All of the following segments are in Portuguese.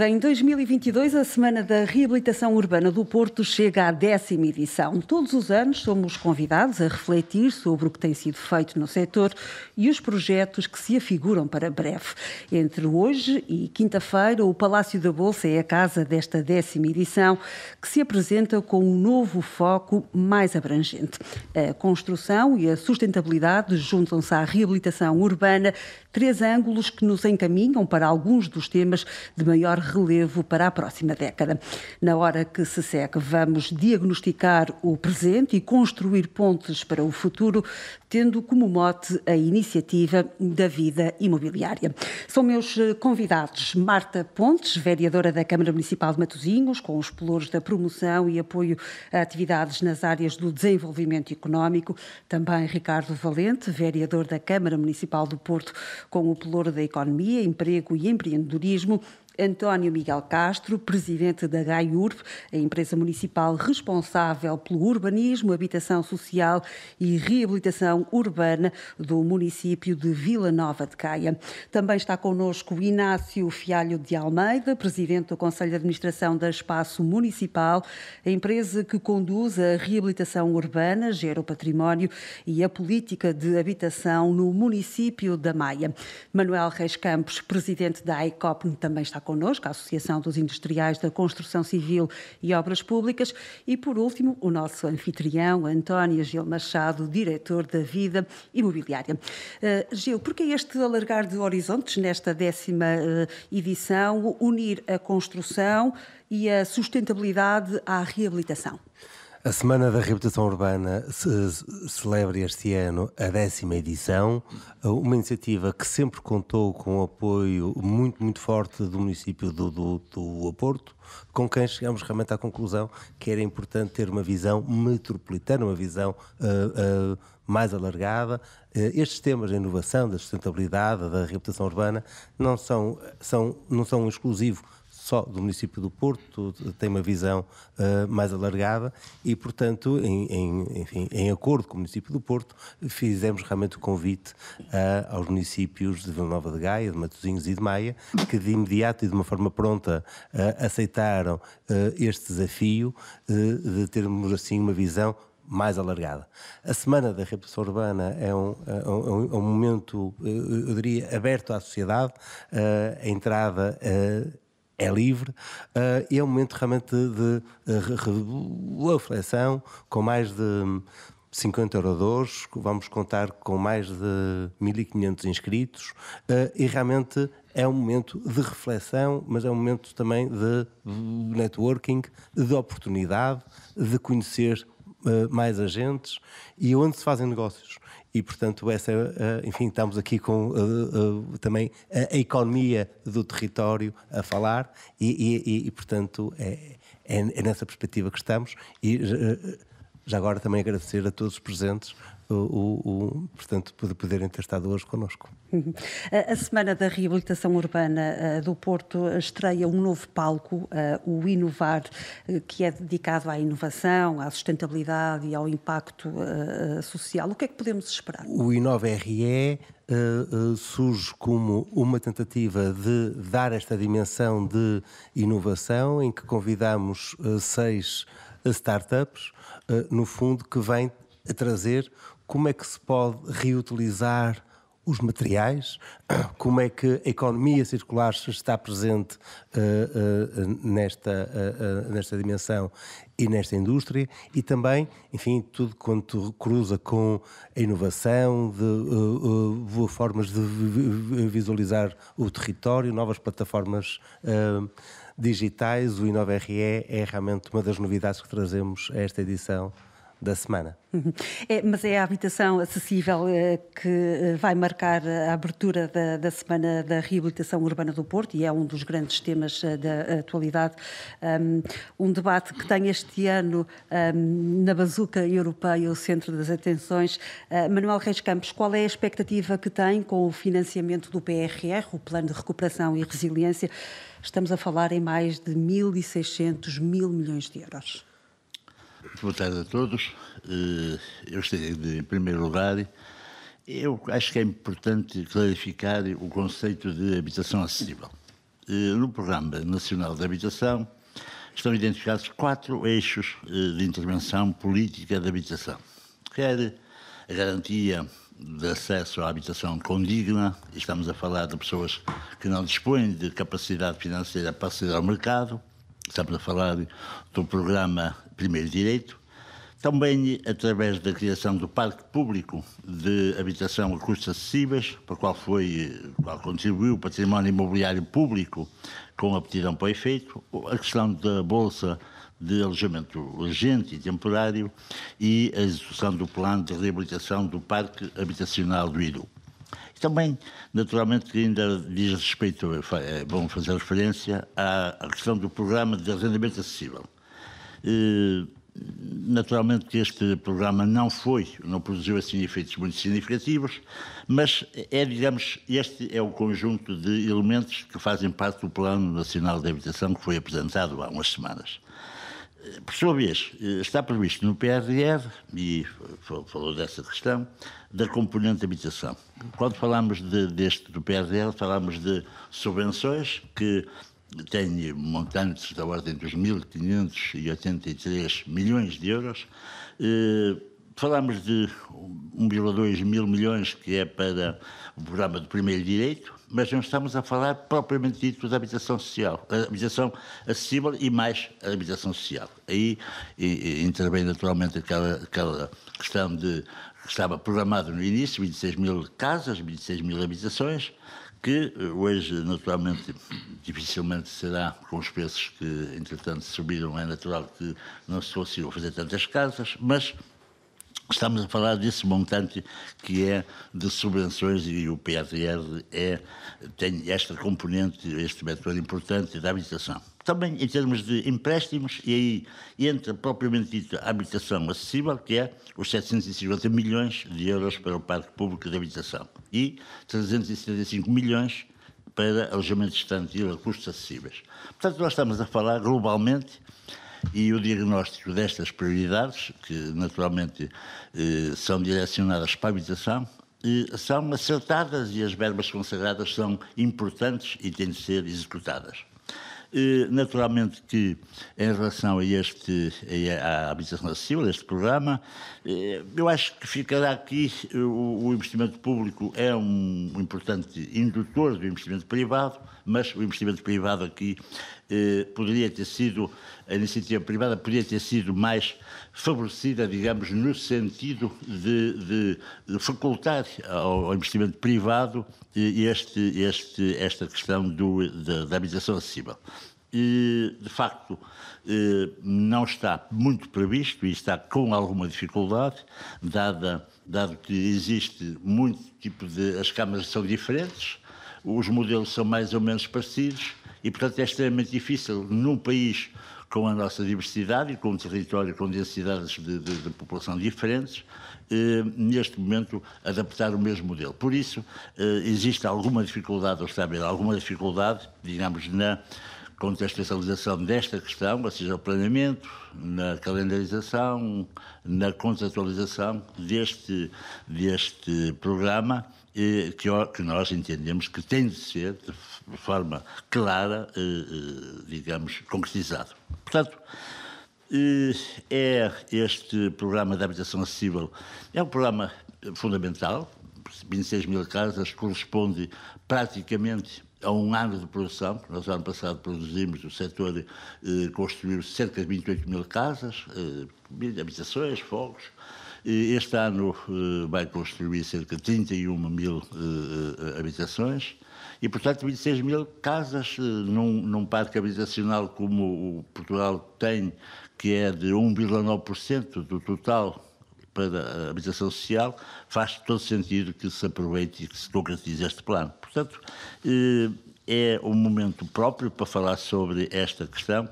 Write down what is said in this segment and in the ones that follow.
Em 2022, a Semana da Reabilitação Urbana do Porto chega à décima edição. Todos os anos somos convidados a refletir sobre o que tem sido feito no setor e os projetos que se afiguram para breve. Entre hoje e quinta-feira, o Palácio da Bolsa é a casa desta décima edição, que se apresenta com um novo foco mais abrangente. A construção e a sustentabilidade juntam-se à reabilitação urbana três ângulos que nos encaminham para alguns dos temas de maior relevo para a próxima década. Na hora que se segue, vamos diagnosticar o presente e construir pontes para o futuro, tendo como mote a iniciativa da vida imobiliária. São meus eh, convidados Marta Pontes, vereadora da Câmara Municipal de Matosinhos, com os pelouros da promoção e apoio a atividades nas áreas do desenvolvimento económico, também Ricardo Valente, vereador da Câmara Municipal do Porto, com o pelouro da economia, emprego e empreendedorismo António Miguel Castro, presidente da GAIURB, a empresa municipal responsável pelo urbanismo, habitação social e reabilitação urbana do município de Vila Nova de Caia. Também está connosco Inácio Fialho de Almeida, presidente do Conselho de Administração da Espaço Municipal, a empresa que conduz a reabilitação urbana, gera o património e a política de habitação no município da Maia. Manuel Reis Campos, presidente da ICOP, também está connosco, a Associação dos Industriais da Construção Civil e Obras Públicas, e por último, o nosso anfitrião, António Gil Machado, diretor da Vida Imobiliária. Uh, Gil, porquê este alargar de horizontes nesta décima uh, edição, unir a construção e a sustentabilidade à reabilitação? A Semana da Reabilitação Urbana celebra este ano a décima edição, uma iniciativa que sempre contou com o apoio muito, muito forte do município do, do, do Aporto, com quem chegamos realmente à conclusão que era importante ter uma visão metropolitana, uma visão uh, uh, mais alargada. Uh, estes temas da inovação, da sustentabilidade, da reputação urbana, não são, são, não são exclusivos só do município do Porto, tem uma visão uh, mais alargada e, portanto, em, em, enfim, em acordo com o município do Porto, fizemos realmente o convite uh, aos municípios de Vila Nova de Gaia, de Matosinhos e de Maia, que de imediato e de uma forma pronta uh, aceitaram este desafio de termos assim uma visão mais alargada. A Semana da Reputação Urbana é um, é um, é um é momento, eu diria, aberto à sociedade. Uh, a entrada é livre uh, e é um momento realmente de, de, eh, reflexão com mais de 50 hum, oradores, vamos contar com mais de 1500 inscritos uh, e realmente é um momento de reflexão, mas é um momento também de networking, de oportunidade, de conhecer uh, mais agentes e onde se fazem negócios e portanto essa eh, enfim estamos aqui com eh, eh, também a, a, economia do território a falar e, e, e portanto é, é, é, nessa perspectiva que estamos e já agora também agradecer a todos os presentes o, o, portanto, poderem ter estado hoje connosco. Uhum. A Semana da Reabilitação Urbana eh, do Porto estreia um novo palco, eh, o Inovar, eh, que é dedicado à inovação, à sustentabilidade e ao impacto social. O que é que podemos esperar? O InovRE surge como uma tentativa de dar esta dimensão de inovação, em que convidamos seis startups, no fundo, que vêm a trazer como é que se pode reutilizar os materiais, como é que a economia circular está presente uh, uh, nesta, uh, nesta dimensão e nesta indústria e também, enfim, tudo quanto cruza com a inovação, de, formas de visualizar o território, novas plataformas digitais, o InovaRE é realmente uma das novidades que trazemos a esta edição da semana. É, mas é a habitação acessível é, que eh, vai marcar a abertura da, da, Semana da Reabilitação Urbana do Porto e é um dos grandes temas eh, da atualidade. Um, um debate que tem este ano um, na Bazuca Europeia o centro das atenções. Uh, Manuel Reis Campos, qual é a expectativa que tem com o financiamento do PRR, o Plano de Recuperação e Resiliência? Estamos a falar em mais de 1.600 mil milhões de euros. Boa tarde a todos. Eh, eu gostaria de, em primeiro lugar, eu acho que é importante clarificar o conceito de habitação acessível. Eh, no Programa Nacional de Habitação estão identificados quatro eixos eh, de intervenção política da habitação. Quer a garantia de acesso à habitação condigna, estamos a falar de pessoas que não dispõem de capacidade financeira para aceder ao mercado, estamos a falar do programa primeiro direito, também através da criação do Parque Público de Habitação a Custos Acessíveis, para o qual, foi, eh, qual contribuiu o património imobiliário público com aptidão para o efeito, a questão da Bolsa de alojamento urgente e temporário e a execução do plano de reabilitação do Parque Habitacional do Iru. E também, naturalmente, que ainda diz respeito, é bom fazer referência à questão do programa de arrendamento acessível Naturalmente que este programa não foi, não produziu assim efeitos muito significativos, mas é, digamos, este é o conjunto de elementos que fazem parte do Plano Nacional de Habitação que foi apresentado há umas semanas. Por sua vez, está previsto no PRR, e falou dessa questão, da componente habitação. Quando falamos de, deste, do PRR, falamos de subvenções que tem montantes da ordem dos 1.583 milhões de euros. Eh, falamos de 1,2 mil milhões que é para o programa do primeiro direito, mas não estamos a falar propriamente dito da habitação social, a habitação acessível e mais a habitação social. Aí e, e intervém naturalmente aquela, aquela questão de que estava programado no início, 26 mil casas, 26 mil habitações, que eh, hoje, naturalmente, dificilmente será com os preços que, entretanto, subiram. É natural que não se consigam fazer tantas casas, mas estamos a falar desse montante que é de subvenções e o PRR é, tem esta componente, este vetor importante da habitação também em termos de empréstimos, e aí entra propriamente dito a habitação acessível, que é os 750 milhões de euros para o Parque Público de Habitação e 375 milhões para alojamento estudantil a custos acessíveis. Portanto, nós estamos a falar globalmente e o diagnóstico destas prioridades, que naturalmente eh, são direcionadas para a habitação, eh, são acertadas e as verbas consagradas são importantes e têm de ser executadas. Naturalmente que, em relação a este, à habitação acessível, este programa, eh, eu acho que ficará aqui eh, o, o investimento público é um importante indutor do investimento privado, mas o investimento privado aqui eh, poderia ter sido, a iniciativa privada poderia ter sido mais favorecida, digamos, no sentido de, de, de facultar ao, ao, investimento privado eh, este, este, esta questão do, da, da habitação acessível. E, de facto, eh, não está muito previsto e está com alguma dificuldade, dada, dado que existe muito tipo de. as câmaras são diferentes, os modelos são mais ou menos parecidos e, portanto, é extremamente difícil num país com a nossa diversidade e com um território com densidades de, de, de população diferentes, eh, neste momento adaptar o mesmo modelo. Por isso, eh, existe alguma dificuldade, ou está bem, alguma dificuldade, digamos, na contextualização desta questão, ou seja, o planeamento, na calendarização, na contratualização deste, deste programa e que, que nós entendemos que tem de ser, de forma clara, eh, eh, digamos, concretizado. Portanto, eh, é este programa de habitação acessível é um programa fundamental. 26 mil casas corresponde praticamente a um ano de produção. Nós, ano passado, produzimos, o setor eh, construiu cerca de 28 mil casas, eh, habitações, fogos. Este ano eh, vai construir cerca de 31 mil eh, eh, habitações e, portanto, 26 mil casas num, num parque habitacional como o Portugal tem, que é de 1,9% do total para a habitação social, faz todo sentido que se aproveite e que se concretize este plano. Portanto, é um momento próprio para falar sobre esta questão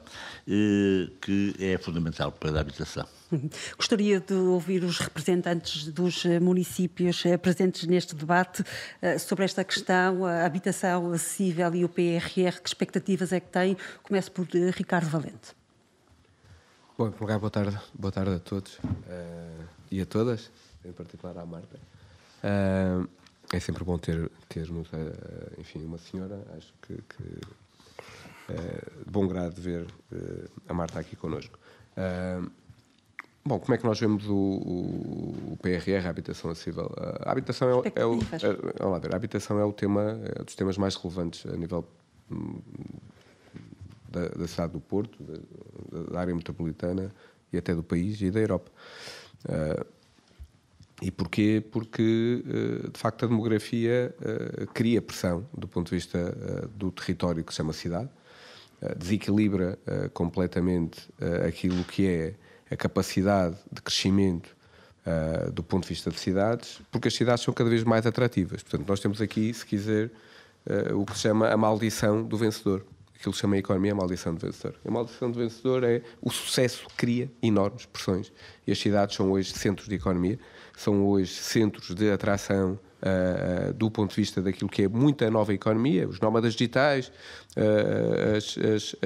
que é fundamental para a habitação. Gostaria de ouvir os representantes dos eh, municípios eh, presentes neste debate eh, sobre esta questão, a habitação acessível e o PRR. Que expectativas é que têm? Começo por Ricardo Valente. Bom, em primeiro lugar, boa tarde, boa tarde a todos uh, e a todas, em particular à Marta. Uh, é sempre bom ter, termos, uh, enfim, uma senhora, acho que, que é bom grado ver a Marta aqui connosco. Uh, Bom, como é que nós vemos o, o, o PRR, a habitação acessível? A habitação é, é o, é, é a habitação é o tema, é dos temas mais relevantes a nível hum, da, da cidade do Porto, da, da, área metropolitana e até do país e da Europa. Uh, e porquê? Porque, eh, de facto, a demografia eh, cria pressão do ponto de vista eh, do território que se chama cidade, desequilibra completamente aquilo que é a capacidade de crescimento uh, do ponto de vista de cidades, porque as cidades são cada vez mais atrativas. Portanto, nós temos aqui, se quiser, uh, o que se chama a maldição do vencedor. Aquilo que se chama a economia a maldição do vencedor. A maldição do vencedor é o sucesso cria enormes pressões. E as cidades são hoje centros de economia são hoje centros de atração Uh, do ponto de vista daquilo que é muita nova economia, os nómadas digitais, uh, as, as,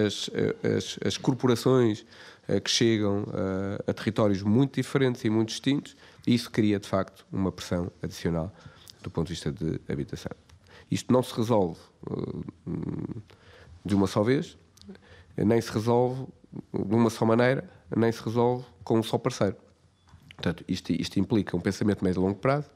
as, as, corporações uh, que chegam a territórios muito diferentes e muito distintos, isso cria de facto uma pressão adicional do ponto de vista de habitação. Isto não se resolve de uma só vez, nem se resolve de uma só maneira, nem se resolve com um só parceiro. Portanto, isto, isto implica um pensamento médio e longo prazo,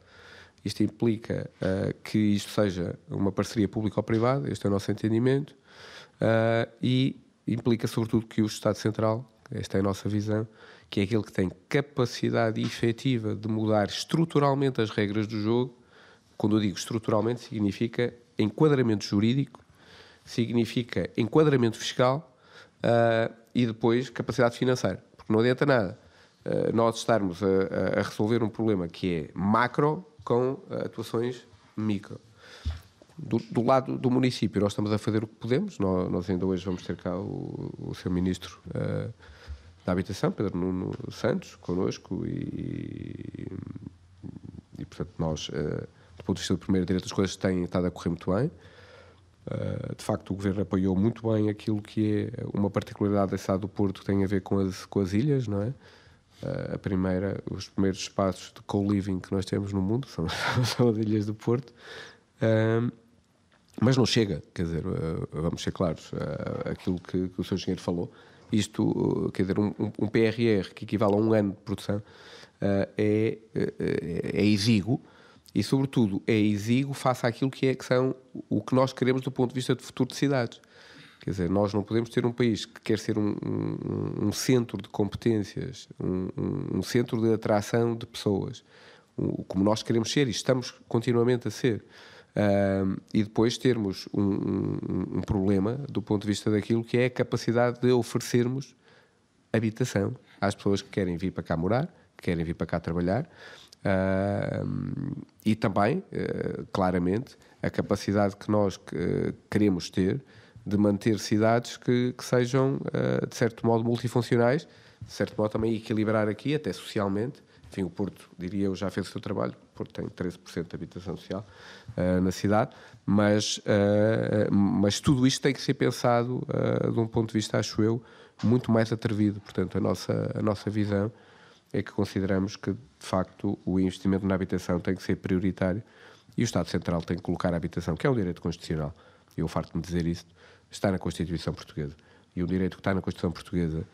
isto implica uh, que isto seja uma parceria pública ou privada, este é o nosso entendimento, uh, e implica sobretudo que o Estado Central, esta é a nossa visão, que é aquele que tem capacidade efetiva de mudar estruturalmente as regras do jogo. Quando eu digo estruturalmente, significa enquadramento jurídico, significa enquadramento fiscal uh, e depois capacidade financeira, porque não adianta nada eh, nós estarmos a, a, resolver um problema que é macro com atuações micro. Do, do, lado do município, nós estamos a fazer o que podemos, nós, nós ainda hoje vamos ter cá o, o seu ministro uh, da Habitação, Pedro Nuno Santos, connosco, e, e, e portanto nós, uh, do ponto de vista do primeiro direito, as coisas têm estado a correr muito bem. Uh, de facto, o Governo apoiou muito bem aquilo que é uma particularidade da cidade do Porto que tem a ver com as, com as ilhas, não é? Eh, a primeira, os primeiros espaços de co-living que nós temos no mundo, são, são as Ilhas do Porto. Um, mas não chega, quer dizer, eh, vamos ser claros, eh, aquilo que, que o Sr. Engenheiro falou, isto, quer dizer, um, um, PRR que equivale a um ano de produção é, é, é exíguo e, sobretudo, é exíguo face àquilo que, é, que são o que nós queremos do ponto de vista de futuro de cidades. Quer dizer, nós não podemos ter um país que quer ser um, um, um centro de competências, um, um, centro de atração de pessoas, como nós queremos ser e estamos continuamente a ser. e depois termos um, problema do ponto de vista daquilo que é a capacidade de oferecermos habitação às pessoas que querem vir para cá morar, que querem vir para cá trabalhar. e também, uh, claramente, a capacidade que nós eh, queremos ter de manter cidades que, que sejam, eh, de certo modo, multifuncionais, de certo modo também equilibrar aqui, até socialmente. Enfim, o Porto, diria eu, já fez o seu trabalho, o Porto tem 13% de habitação social uh, na cidade, mas, uh, mas tudo isto tem que ser pensado uh, de um ponto de vista, acho eu, muito mais atrevido. Portanto, a nossa, a nossa visão é que consideramos que, de facto, o investimento na habitação tem que ser prioritário e o Estado Central tem que colocar a habitação, que é um direito constitucional, eu farto-me dizer isso, está na Constituição Portuguesa. E o direito que está na Constituição Portuguesa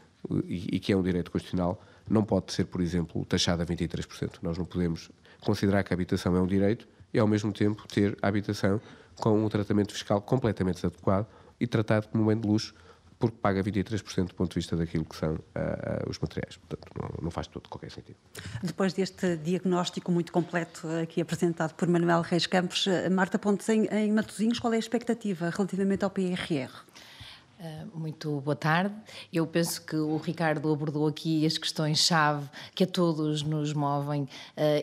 e, e que é um direito constitucional não pode ser, por exemplo, taxado a 23%. Nós não podemos considerar que a habitação é um direito e, ao mesmo tempo, ter a habitação com um tratamento fiscal completamente desadequado e tratado como um bem de luxo porque paga 23% do ponto de vista daquilo que são uh, uh, os materiais. Portanto, não, não faz todo qualquer sentido. Depois deste diagnóstico muito completo aqui apresentado por Manuel Reis Campos, Marta Pontes, em, em Matosinhos, qual é a expectativa relativamente ao PRR? Ah, muito boa tarde. Eu penso que o Ricardo abordou aqui as questões-chave que a todos nos movem uh,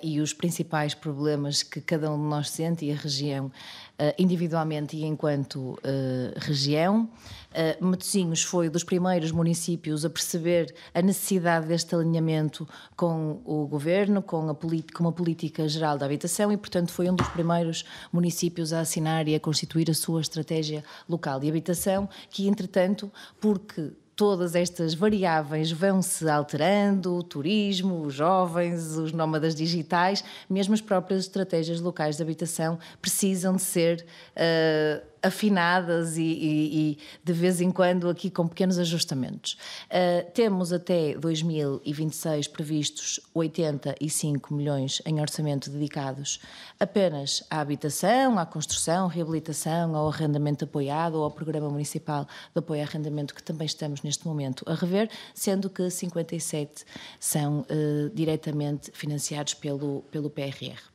e os principais problemas que cada um de nós sente e a região eh, individualmente e enquanto eh, região. Uh, Matosinhos foi dos primeiros municípios a perceber a necessidade deste alinhamento com o governo, com, a com uma política geral da habitação e, portanto, foi um dos primeiros municípios a assinar e a constituir a sua estratégia local de habitação, que, entretanto, porque todas estas variáveis vão se alterando, o turismo, os jovens, os nómadas digitais, mesmo as próprias estratégias locais de habitação precisam de ser uh, afinadas e, e, e, de vez em quando aqui com pequenos ajustamentos. Uh, temos até 2026 previstos 85 milhões em orçamento dedicados apenas à habitação, à construção, reabilitação, ao arrendamento apoiado ou ao Programa Municipal de Apoio ao Arrendamento, que também estamos neste momento a rever, sendo que 57 são uh, diretamente financiados pelo, pelo PRR.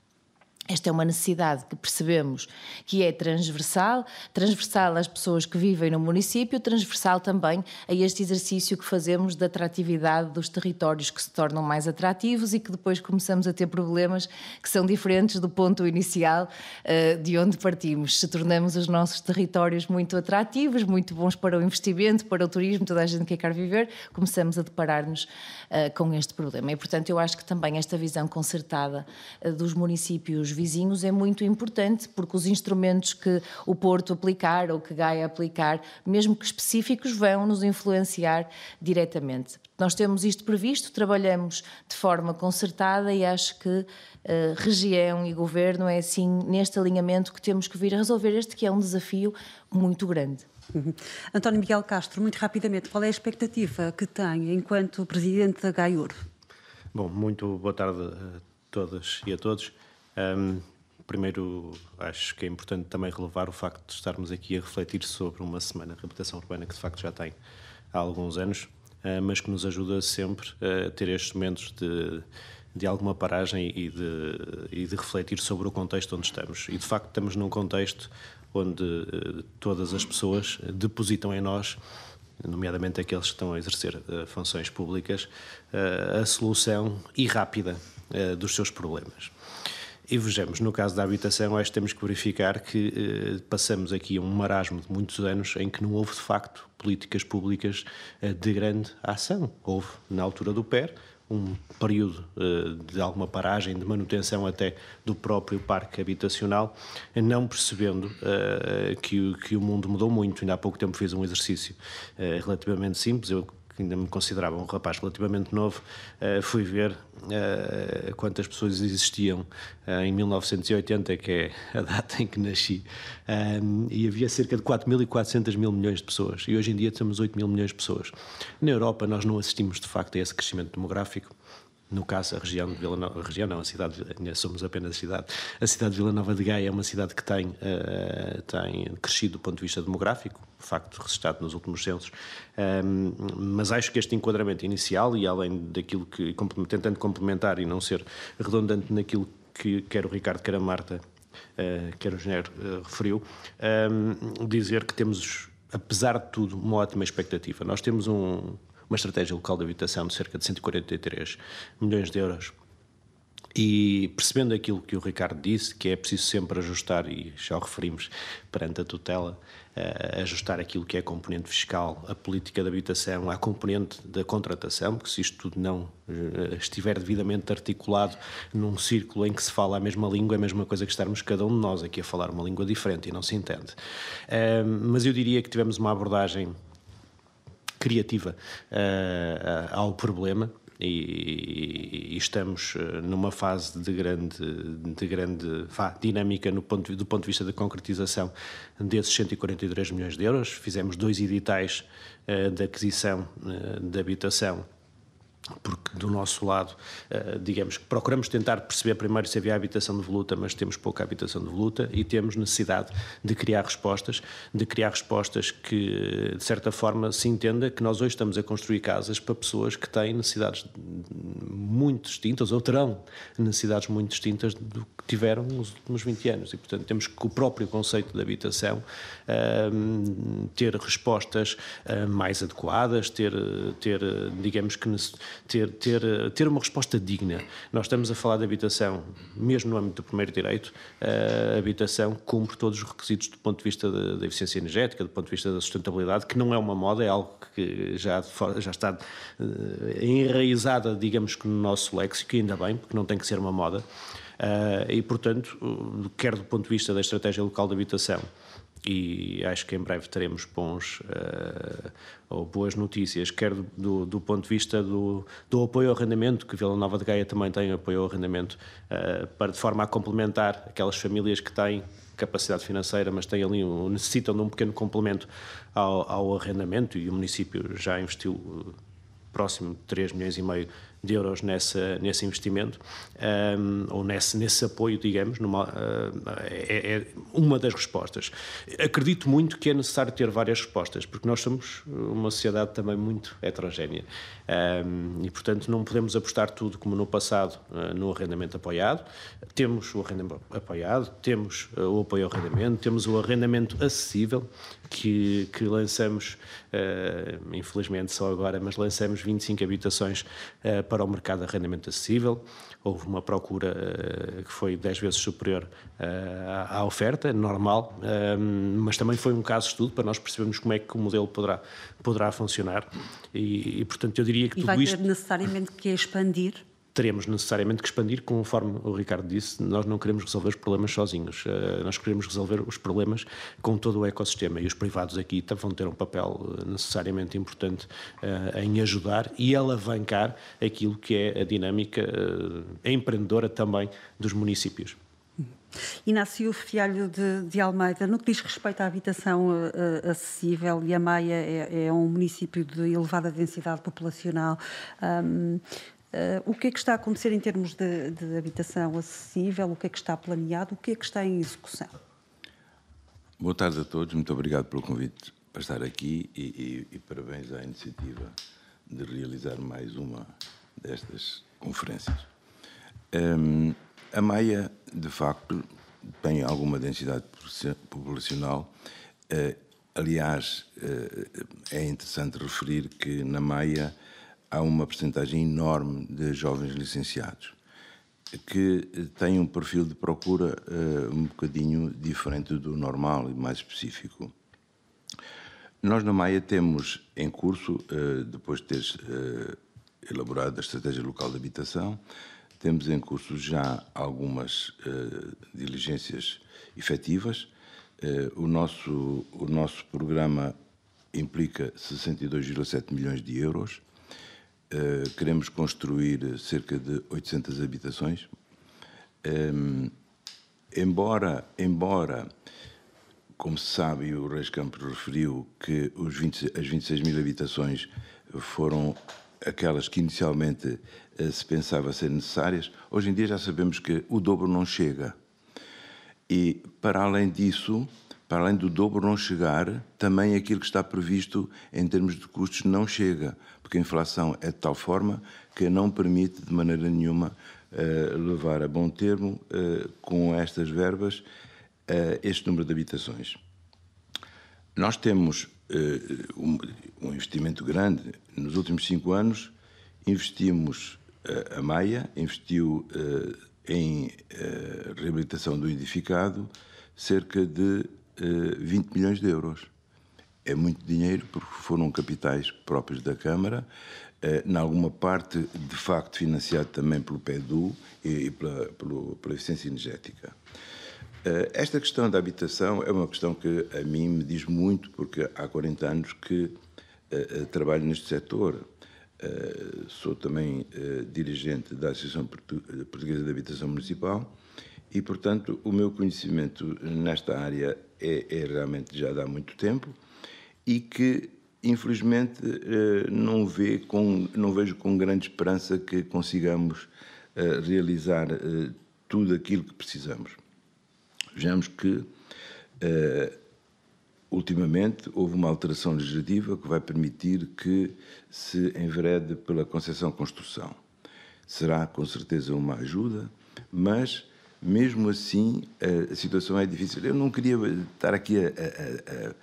Esta é uma necessidade que percebemos que é transversal, transversal às pessoas que vivem no município, transversal também a este exercício que fazemos da atratividade dos territórios que se tornam mais atrativos e que depois começamos a ter problemas que são diferentes do ponto inicial uh, de onde partimos. Se tornamos os nossos territórios muito atrativos, muito bons para o investimento, para o turismo, toda a gente que quer viver, começamos a deparar-nos uh, com este problema. E, portanto, eu acho que também esta visão concertada uh, dos municípios vizinhos é muito importante, porque os instrumentos que o Porto aplicar ou que Gaia aplicar, mesmo que específicos, vão nos influenciar diretamente. Nós temos isto previsto, trabalhamos de forma concertada e acho que uh, região e governo é assim neste alinhamento que temos que vir a resolver este que é um desafio muito grande. Uhum. António Miguel Castro, muito rapidamente, qual é a expectativa que tem enquanto presidente da GAIUR? Bom, muito boa tarde a todas e a todos. Um, primeiro, acho que é importante também relevar o facto de estarmos aqui a refletir sobre uma semana de reputação urbana que de facto já tem há alguns anos, ah, mas que nos ajuda sempre a ter estes momentos de, de alguma paragem e de, e de refletir sobre o contexto onde estamos. E de facto, estamos num contexto onde ah, todas as pessoas depositam em nós nomeadamente aqueles que estão a exercer uh, funções públicas, uh, a solução e rápida uh, dos seus problemas. E vejamos, no caso da habitação, acho que temos que verificar que eh, passamos aqui a um marasmo de muitos anos em que não houve, de facto, políticas públicas eh, de grande ação. Houve, na altura do PER, um período eh, de alguma paragem, de manutenção até do próprio parque habitacional, não percebendo eh, que, que o mundo mudou muito. Ainda há pouco tempo fiz um exercício eh, relativamente simples. Eu que ainda me considerava um rapaz relativamente novo, eh, fui ver eh, quantas pessoas existiam eh, em 1980, que é a data em que nasci, e havia cerca de 4.400 mil milhões de pessoas, e hoje em dia temos 8 mil milhões de pessoas. Na Europa, nós não assistimos de facto a esse crescimento demográfico. No caso, a região de Vila Nova, a região não, a cidade, somos apenas a cidade. A cidade de Vila Nova de Gaia é uma cidade que tem, uh, tem crescido do ponto de vista demográfico, facto registado nos últimos censos, um, ehm, mas acho que este enquadramento inicial e além daquilo que, tentando complementar e não ser redundante naquilo que quer o Ricardo, quer a Marta, uh, quer o Engenheiro uh, referiu, um, ehm, dizer que temos apesar de tudo, uma ótima expectativa. Nós temos um, uma estratégia local de habitação de cerca de 143 milhões de euros. E percebendo aquilo que o Ricardo disse, que é preciso sempre ajustar, e já o referimos perante a tutela, uh, ajustar aquilo que é a componente fiscal, a política de habitação, à componente da contratação, porque se isto tudo não uh, estiver devidamente articulado num círculo em que se fala a mesma língua, é a mesma coisa que estarmos cada um de nós aqui a falar uma língua diferente e não se entende. Uh, mas eu diria que tivemos uma abordagem criativa uh, ao problema. E, e, estamos eh, numa fase de grande, de grande vá, dinâmica no ponto, do ponto de vista da concretização desses 143 milhões de euros. Fizemos dois editais uh, de aquisição uh, de habitação porque do nosso lado, eh, digamos que procuramos tentar perceber primeiro se havia habitação de voluta, mas temos pouca habitação de voluta e temos necessidade de criar respostas, de criar respostas que, de certa forma, se entenda que nós hoje estamos a construir casas para pessoas que têm necessidades muito distintas ou terão necessidades muito distintas do que tiveram nos últimos 20 anos e, portanto, temos que o próprio conceito de habitação ehm, ter respostas eh, mais adequadas, ter, ter digamos que ter, ter, eh, ter uma resposta digna. Nós estamos a falar de habitação, mesmo no âmbito do primeiro direito, a eh, habitação cumpre todos os requisitos do ponto de vista da, da eficiência energética, do ponto de vista da sustentabilidade, que não é uma moda, é algo que já, já está eh, enraizada, digamos que, no nosso léxico, e ainda bem, porque não tem que ser uma moda. Uh, e, portanto, quer do ponto de vista da estratégia local de habitação, e acho que em breve teremos bons uh, ou boas notícias, quer do, do, do, ponto de vista do, do apoio ao arrendamento, que Vila Nova de Gaia também tem apoio ao arrendamento, uh, eh, para de forma a complementar aquelas famílias que têm capacidade financeira, mas têm ali necessitam de um pequeno complemento ao, ao arrendamento e o município já investiu eh, próximo de 3 milhões e meio de euros nessa, nesse investimento, um, ou nesse, nesse apoio, digamos, numa, uh, é, é, uma das respostas. Acredito muito que é necessário ter várias respostas, porque nós somos uma sociedade também muito heterogénea um, e, portanto, não podemos apostar tudo como no passado uh, no arrendamento apoiado. Temos o arrendamento apoiado, temos uh, o apoio ao arrendamento, temos o arrendamento acessível que, que lançamos uh, infelizmente só agora, mas lançamos 25 habitações uh, para o mercado de arrendamento acessível. Houve uma procura uh, que foi 10 vezes superior à oferta, normal, mas também foi um caso de estudo para nós percebermos como é que o modelo poderá, poderá funcionar. E, e portanto, eu diria que e tudo vai isto. necessariamente que expandir? teremos necessariamente que expandir, conforme o Ricardo disse, nós não queremos resolver os problemas sozinhos, eh, nós queremos resolver os problemas com todo o ecossistema e os privados aqui vão ter um papel eh, necessariamente importante eh, em ajudar e alavancar aquilo que é a dinâmica empreendedora também dos municípios. Inácio Fialho de, de, Almeida, no que diz respeito à habitação uh, acessível, e a Maia é, é, um município de elevada densidade populacional, um, ah, o que é que está a acontecer em termos de, de habitação acessível, o que é que está planeado, o que é que está em execução? Boa tarde a todos, muito obrigado pelo convite para estar aqui e, e, e parabéns à iniciativa de realizar mais uma destas conferências. Um, a Maia, de facto, tem alguma densidade populacional. Uh, aliás, uh, é interessante referir que na Maia há uma percentagem enorme de jovens licenciados que eh, têm um perfil de procura uh, um bocadinho diferente do normal e mais específico. Nós na Maia temos em curso, uh, depois de teres uh, elaborado a estratégia local de habitação, temos em curso já algumas diligências efetivas. o, nosso, o nosso programa implica 62,7 milhões de euros eh, queremos construir cerca de 800 habitações. Um, ehm, embora, embora, como se sabe, e o Reis Campos referiu, que 20, as 26 mil habitações foram aquelas que inicialmente uh, se pensava ser necessárias, hoje em dia já sabemos que o dobro não chega. E, para além disso, para além do dobro não chegar, também aquilo que está previsto em termos de custos não chega porque a inflação é de tal forma que não permite de maneira nenhuma eh, levar a bom termo, eh, com estas verbas, eh, este número de habitações. Nós temos um, investimento grande. Nos últimos cinco anos, investimos, a Maia investiu em reabilitação do edificado cerca de 20 milhões de euros é muito dinheiro porque foram capitais próprios da Câmara, eh, em alguma parte, de facto, financiado também pelo PEDU e, e pela, pelo, pela eficiência energética. Eh, esta questão da habitação é uma questão que a mim me diz muito, porque há 40 anos que eh, eh, trabalho neste setor. Eh, sou também eh, dirigente da Associação Portuguesa de Habitação Municipal e, portanto, o meu conhecimento nesta área é, é realmente já de há muito tempo e que infelizmente eh, não, vê com, não vejo com grande esperança que consigamos eh, realizar eh, tudo aquilo que precisamos. Vejamos que ultimamente houve uma alteração legislativa que vai permitir que se enverede pela concessão-construção. Será com certeza uma ajuda, mas mesmo assim a situação é difícil. Eu não queria estar aqui a,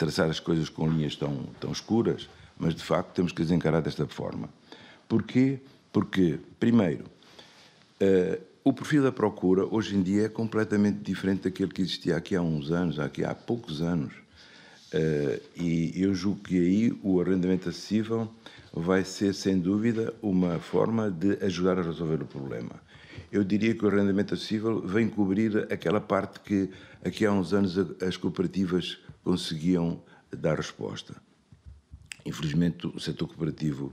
traçar as coisas com linhas tão, tão escuras, mas de facto temos que as encarar desta forma. Porquê? Porque, primeiro, uh, o perfil da procura hoje em dia é completamente diferente daquele que existia aqui há uns anos, aqui há poucos anos. Uh, e eu julgo que aí o arrendamento acessível vai ser, sem dúvida, uma forma de ajudar a resolver o problema. Eu diria que o arrendamento acessível vem cobrir aquela parte que aqui há uns anos as cooperativas conseguiam dar resposta. Infelizmente, o setor cooperativo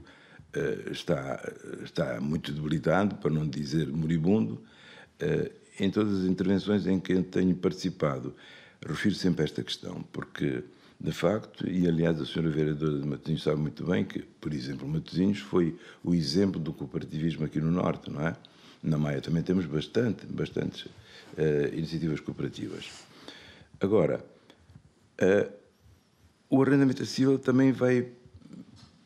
eh, está, está muito debilitado, para não dizer moribundo. Eh, em todas as intervenções em que tenho participado, refiro sempre a esta questão, porque, de facto, e aliás a senhora vereadora de Matosinhos sabe muito bem que, por exemplo, Matosinhos foi o exemplo do cooperativismo aqui no Norte, não é? Na Maia também temos bastante, bastantes uh, iniciativas cooperativas. Agora, Uh, o arrendamento acessível também vai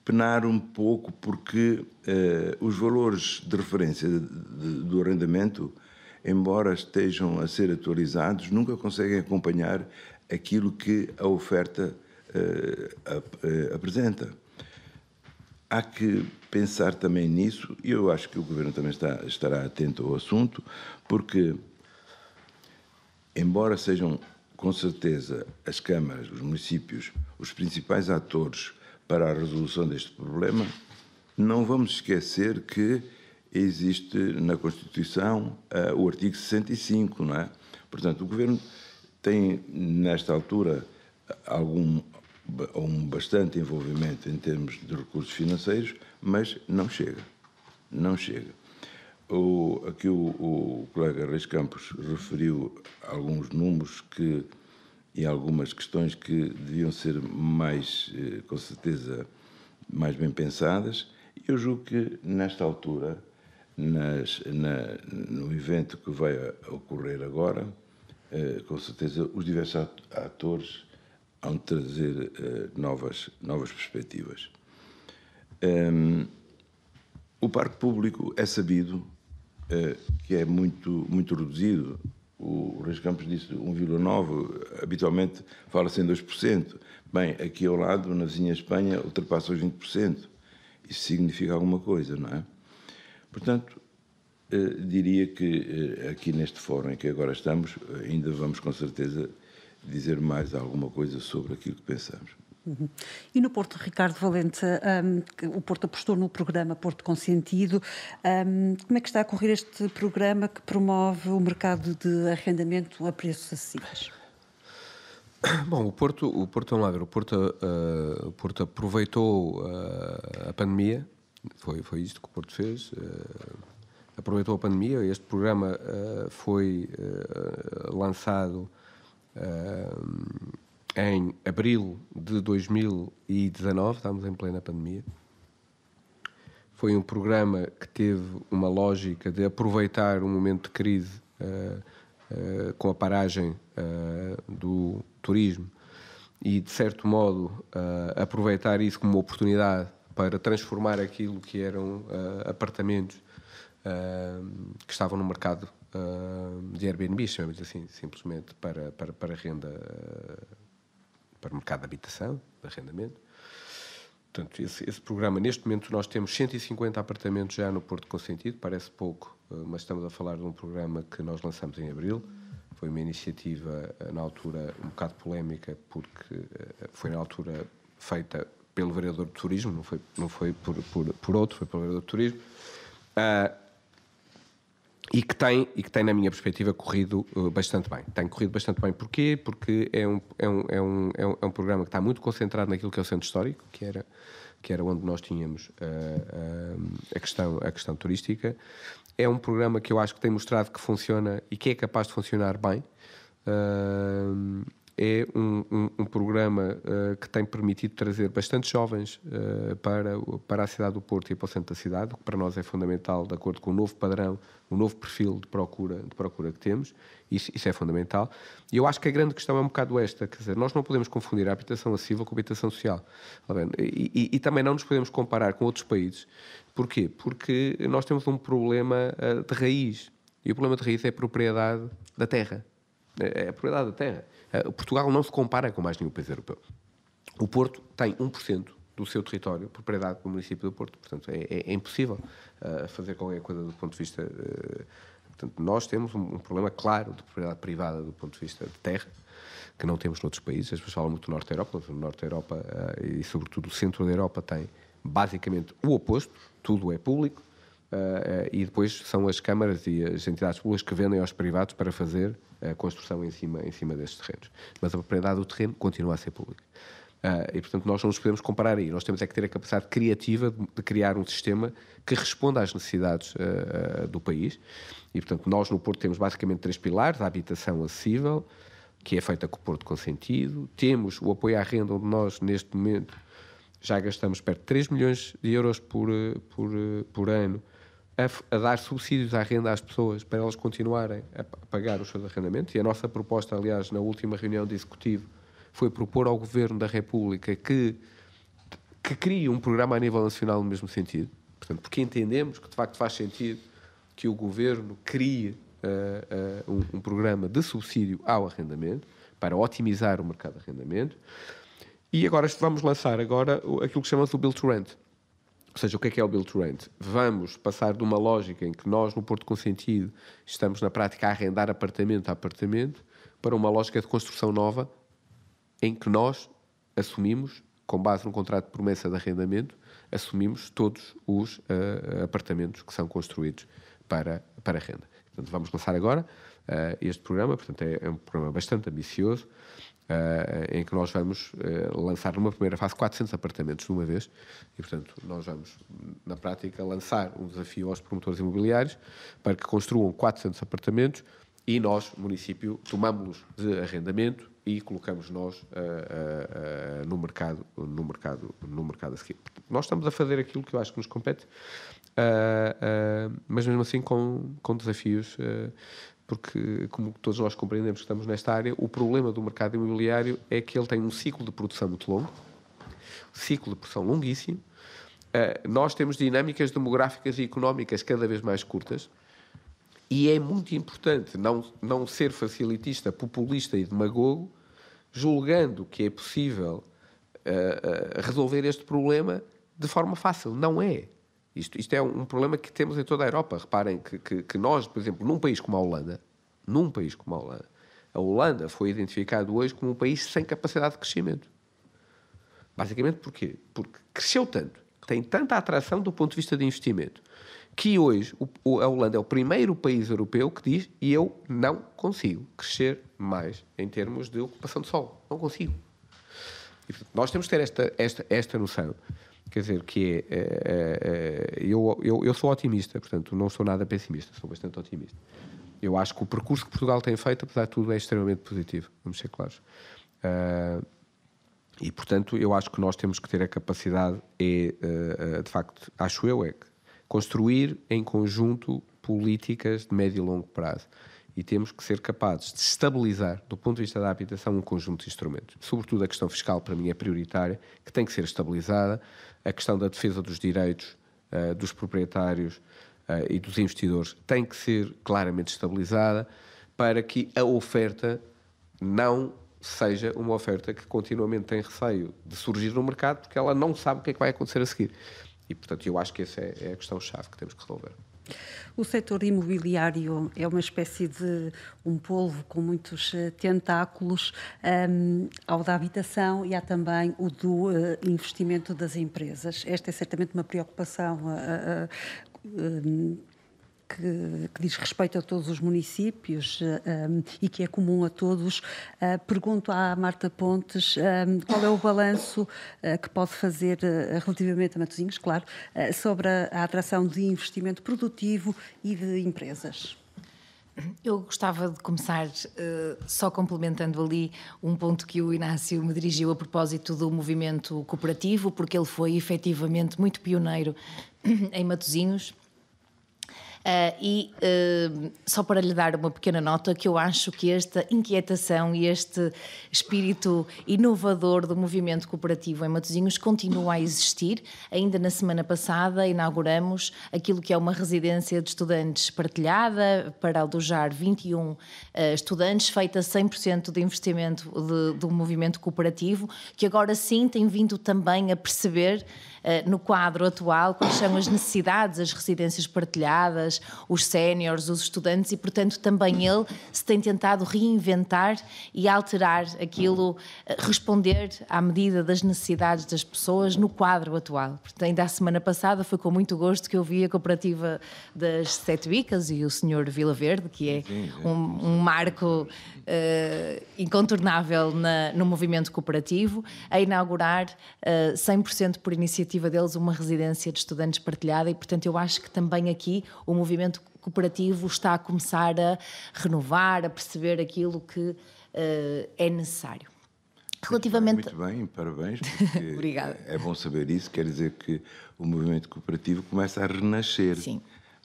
penar um pouco porque uh, os valores de referência de, de, do arrendamento, embora estejam a ser atualizados, nunca conseguem acompanhar aquilo que a oferta uh, ap apresenta. Há que pensar também nisso e eu acho que o governo também está, estará atento ao assunto, porque embora sejam com certeza, as câmaras, os municípios, os principais atores para a resolução deste problema, não vamos esquecer que existe na Constituição uh, o artigo 65, não é? Portanto, o Governo tem, nesta altura, algum um bastante envolvimento em termos de recursos financeiros, mas não chega. Não chega. O, aqui o, o colega Reis Campos referiu alguns números que e algumas questões que deviam ser mais, eh, com certeza, mais bem pensadas. Eu julgo que, nesta altura, nas, na, no evento que vai ocorrer agora, eh, com certeza os diversos atores vão trazer eh, novas, novas perspectivas. Um, ehm, o parque público é sabido eh, que é muito, muito reduzido. O Reis Campos disse 1,9%, habitualmente fala-se em 2%. Bem, aqui ao lado, na vizinha Espanha, ultrapassa os 20%. Isso significa alguma coisa, não é? Portanto, eh, diria que eh, aqui neste fórum em que agora estamos, ainda vamos com certeza dizer mais alguma coisa sobre aquilo que pensamos. Uhum. E no Porto, Ricardo Valente, um, o Porto apostou no programa Porto Consentido. Um, como é que está a correr este programa que promove o mercado de arrendamento a preços acessíveis? Bom, o Porto, o Porto não lá o Porto, uh, o Porto aproveitou uh, a pandemia, foi, foi isto que o Porto fez, uh, aproveitou a pandemia, este programa foi lançado em abril de 2019, estávamos em plena pandemia. Foi um programa que teve uma lógica de aproveitar um momento de crise uh, uh, com a paragem uh, do turismo e, de certo modo, aproveitar isso como uma oportunidade para transformar aquilo que eram apartamentos que estavam no mercado de Airbnb, chamamos assim, simplesmente para, para, para renda para o mercado de habitação, de arrendamento. Portanto, esse, esse, programa, neste momento, nós temos 150 apartamentos já no Porto Consentido, parece pouco, eh, mas estamos a falar de um programa que nós lançamos em abril. Foi uma iniciativa, eh, na altura, um bocado polémica, porque eh, foi, na altura, feita pelo vereador de turismo, não foi, não foi por, por, por outro, foi pelo vereador de turismo. Ah, e que tem, e que tem na minha perspectiva, corrido eh, bastante bem. Tem corrido bastante bem. Porquê? Porque é, é um, é um, é um, é um, programa que está muito concentrado naquilo que é o centro histórico, que era, que era onde nós tínhamos uh, uh, a, questão, a questão turística. É um programa que eu acho que tem mostrado que funciona e que é capaz de funcionar bem. Uh, é um, um, um programa uh, que tem permitido trazer bastantes jovens uh, para, para a cidade do Porto e para o centro da cidade, o que para nós é fundamental, de acordo com o novo padrão, o novo perfil de procura, de procura que temos, isso, isso é fundamental. E eu acho que a grande questão é um bocado esta, quer dizer, nós não podemos confundir a habitação acessível com a habitação social, e, e, e também não nos podemos comparar com outros países. Porquê? Porque nós temos um problema uh, de raiz, e o problema de raiz é a propriedade da terra, é, é a propriedade da terra. Eh, Portugal não se compara com mais nenhum país europeu. O Porto tem 1% do seu território propriedade do município do Porto. Portanto, é, é, é impossível uh, fazer qualquer coisa do ponto de vista. Uh, portanto, nós temos um, um, problema claro de propriedade privada do ponto de vista de terra, que não temos noutros países. As pessoas falam muito do Norte da Europa, mas o Norte da Europa uh, e, sobretudo, o Centro da Europa tem basicamente o oposto: tudo é público, Uh, e depois são as câmaras e as entidades públicas que vendem aos privados para fazer a construção em cima, em cima destes terrenos. Mas a propriedade do terreno continua a ser pública. Uh, e, portanto, nós não nos podemos comparar aí. Nós temos é que ter a capacidade criativa de, criar um sistema que responda às necessidades do país. E, portanto, nós no Porto temos basicamente três pilares: a habitação acessível, que é feita com o Porto Consentido, temos o apoio à renda, onde nós, neste momento, já gastamos perto de 3 milhões de euros por, por, por ano a, a, dar subsídios à renda às pessoas para elas continuarem a, pagar os seus arrendamentos. E a nossa proposta, aliás, na última reunião de executivo, foi propor ao Governo da República que, que crie um programa a nível nacional no mesmo sentido. Portanto, porque entendemos que de facto faz sentido que o Governo crie uh, uh, um, um programa de subsídio ao arrendamento para otimizar o mercado de arrendamento. E agora vamos lançar agora aquilo que chamamos o Build to Rent, ou seja, o que é que é o Build to Rent? Vamos passar de uma lógica em que nós, no Porto Consentido, estamos na prática a arrendar apartamento a apartamento, para uma lógica de construção nova em que nós assumimos, com base no contrato de promessa de arrendamento, assumimos todos os uh, apartamentos que são construídos para, para renda. Portanto, vamos lançar agora uh, este programa, portanto é, é um programa bastante ambicioso, Uh, em que nós vamos uh, lançar numa primeira fase 400 apartamentos de uma vez e, portanto, nós vamos, na prática, lançar um desafio aos promotores imobiliários para que construam 400 apartamentos e nós, município, tomamos-los de arrendamento e colocamos nós uh, uh, uh, no mercado no mercado no mercado a seguir. Nós estamos a fazer aquilo que eu acho que nos compete, mas mesmo assim com, com desafios porque, como todos nós compreendemos que estamos nesta área, o problema do mercado imobiliário é que ele tem um ciclo de produção muito longo, ciclo de produção longuíssimo. Uh, nós temos dinâmicas demográficas e económicas cada vez mais curtas. E é muito importante não, não ser facilitista, populista e demagogo, julgando que é possível uh, uh, resolver este problema de forma fácil. Não é. Isto, isto é um problema que temos em toda a Europa. Reparem que, que, que nós, por exemplo, num país como a Holanda, num país como a Holanda, a Holanda foi identificado hoje como um país sem capacidade de crescimento. Basicamente porquê? Porque cresceu tanto, tem tanta atração do ponto de vista de investimento, que hoje o, a Holanda é o primeiro país europeu que diz e eu não consigo crescer mais em termos de ocupação de solo. Não consigo. E, portanto, nós temos que ter esta, esta, esta noção. Quer dizer, que é, é, é. eu, eu, eu sou otimista, portanto, não sou nada pessimista, sou bastante otimista. Eu acho que o percurso que Portugal tem feito, apesar de tudo, é extremamente positivo, vamos ser claros. Uh, e, portanto, eu acho que nós temos que ter a capacidade, e, é, uh, ah, uh, ah, de facto, acho eu, é construir em conjunto políticas de médio e longo prazo e temos que ser capazes de estabilizar, do ponto de vista da habitação, um conjunto de instrumentos. Sobretudo a questão fiscal, para mim, é prioritária, que tem que ser estabilizada, a questão da defesa dos direitos uh, dos proprietários uh, e dos investidores tem que ser claramente estabilizada para que a oferta não seja uma oferta que continuamente tem receio de surgir no mercado porque ela não sabe o que é que vai acontecer a seguir. E, portanto, eu acho que essa é, é a questão-chave que temos que resolver. O setor imobiliário é uma espécie de um polvo com muitos eh, tentáculos um, ehm, ao da habitação e há também o do uh, investimento das empresas. Esta é certamente uma preocupação uh, uh, que, que diz respeito a todos os municípios eh, um, e que é comum a todos, uh, pergunto à Marta Pontes um, eh, qual é o balanço uh, que pode fazer uh, relativamente a Matosinhos, claro, sobre a, a atração de investimento produtivo e de empresas. Eu gostava de começar uh, só complementando ali um ponto que o Inácio me dirigiu a propósito do movimento cooperativo, porque ele foi efetivamente muito pioneiro em Matosinhos Uh, e uh, só para lhe dar uma pequena nota, que eu acho que esta inquietação e este espírito inovador do movimento cooperativo em Matosinhos continua a existir. Ainda na semana passada inauguramos aquilo que é uma residência de estudantes partilhada para alojar 21 uh, ah, estudantes, feita 100% de investimento de, do movimento cooperativo, que agora sim tem vindo também a perceber eh, no quadro atual quais são as necessidades, as residências partilhadas, os séniores, os estudantes e, portanto, também ele se tem tentado reinventar e alterar aquilo, eh, responder à medida das necessidades das pessoas no quadro atual. Portanto, ainda a semana passada foi com muito gosto que eu vi a cooperativa das Sete Bicas e o senhor Vila Verde, que é um, um marco uh, incontornável na, no movimento cooperativo, a inaugurar uh, 100% por iniciativa deles, uma residência de estudantes partilhada e, portanto, eu acho que também aqui o movimento cooperativo está a começar a renovar, a perceber aquilo que uh, é necessário. Relativamente... Muito bem, parabéns. Obrigada. É bom saber isso, quer dizer que o movimento cooperativo começa a renascer. Sim.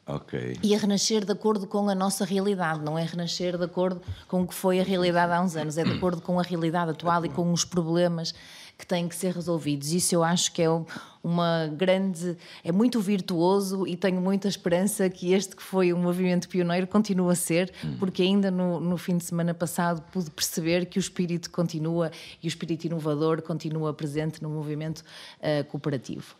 Okay. E a renascer de acordo com a nossa realidade, não é renascer de acordo com o que foi a realidade há uns anos, é de acordo com a realidade atual e com os problemas que têm que ser resolvidos. Isso eu acho que é uma grande. é muito virtuoso e tenho muita esperança que este que foi um movimento pioneiro continue a ser, hum. porque ainda no, no, fim de semana passado pude perceber que o espírito continua e o espírito inovador continua presente no movimento uh, cooperativo.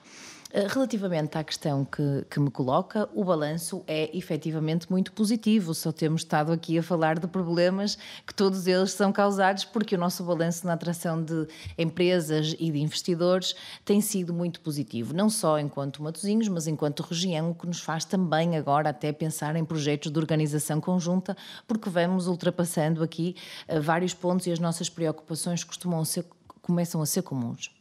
Eh, relativamente à questão que, que me coloca, o balanço é efetivamente muito positivo, só temos estado aqui a falar de problemas que todos eles são causados porque o nosso balanço na atração de empresas e de investidores tem sido muito positivo, não só enquanto Matosinhos, mas enquanto região, o que nos faz também agora até pensar em projetos de organização conjunta, porque vamos ultrapassando aqui eh, vários pontos e as nossas preocupações costumam ser, começam a ser comuns.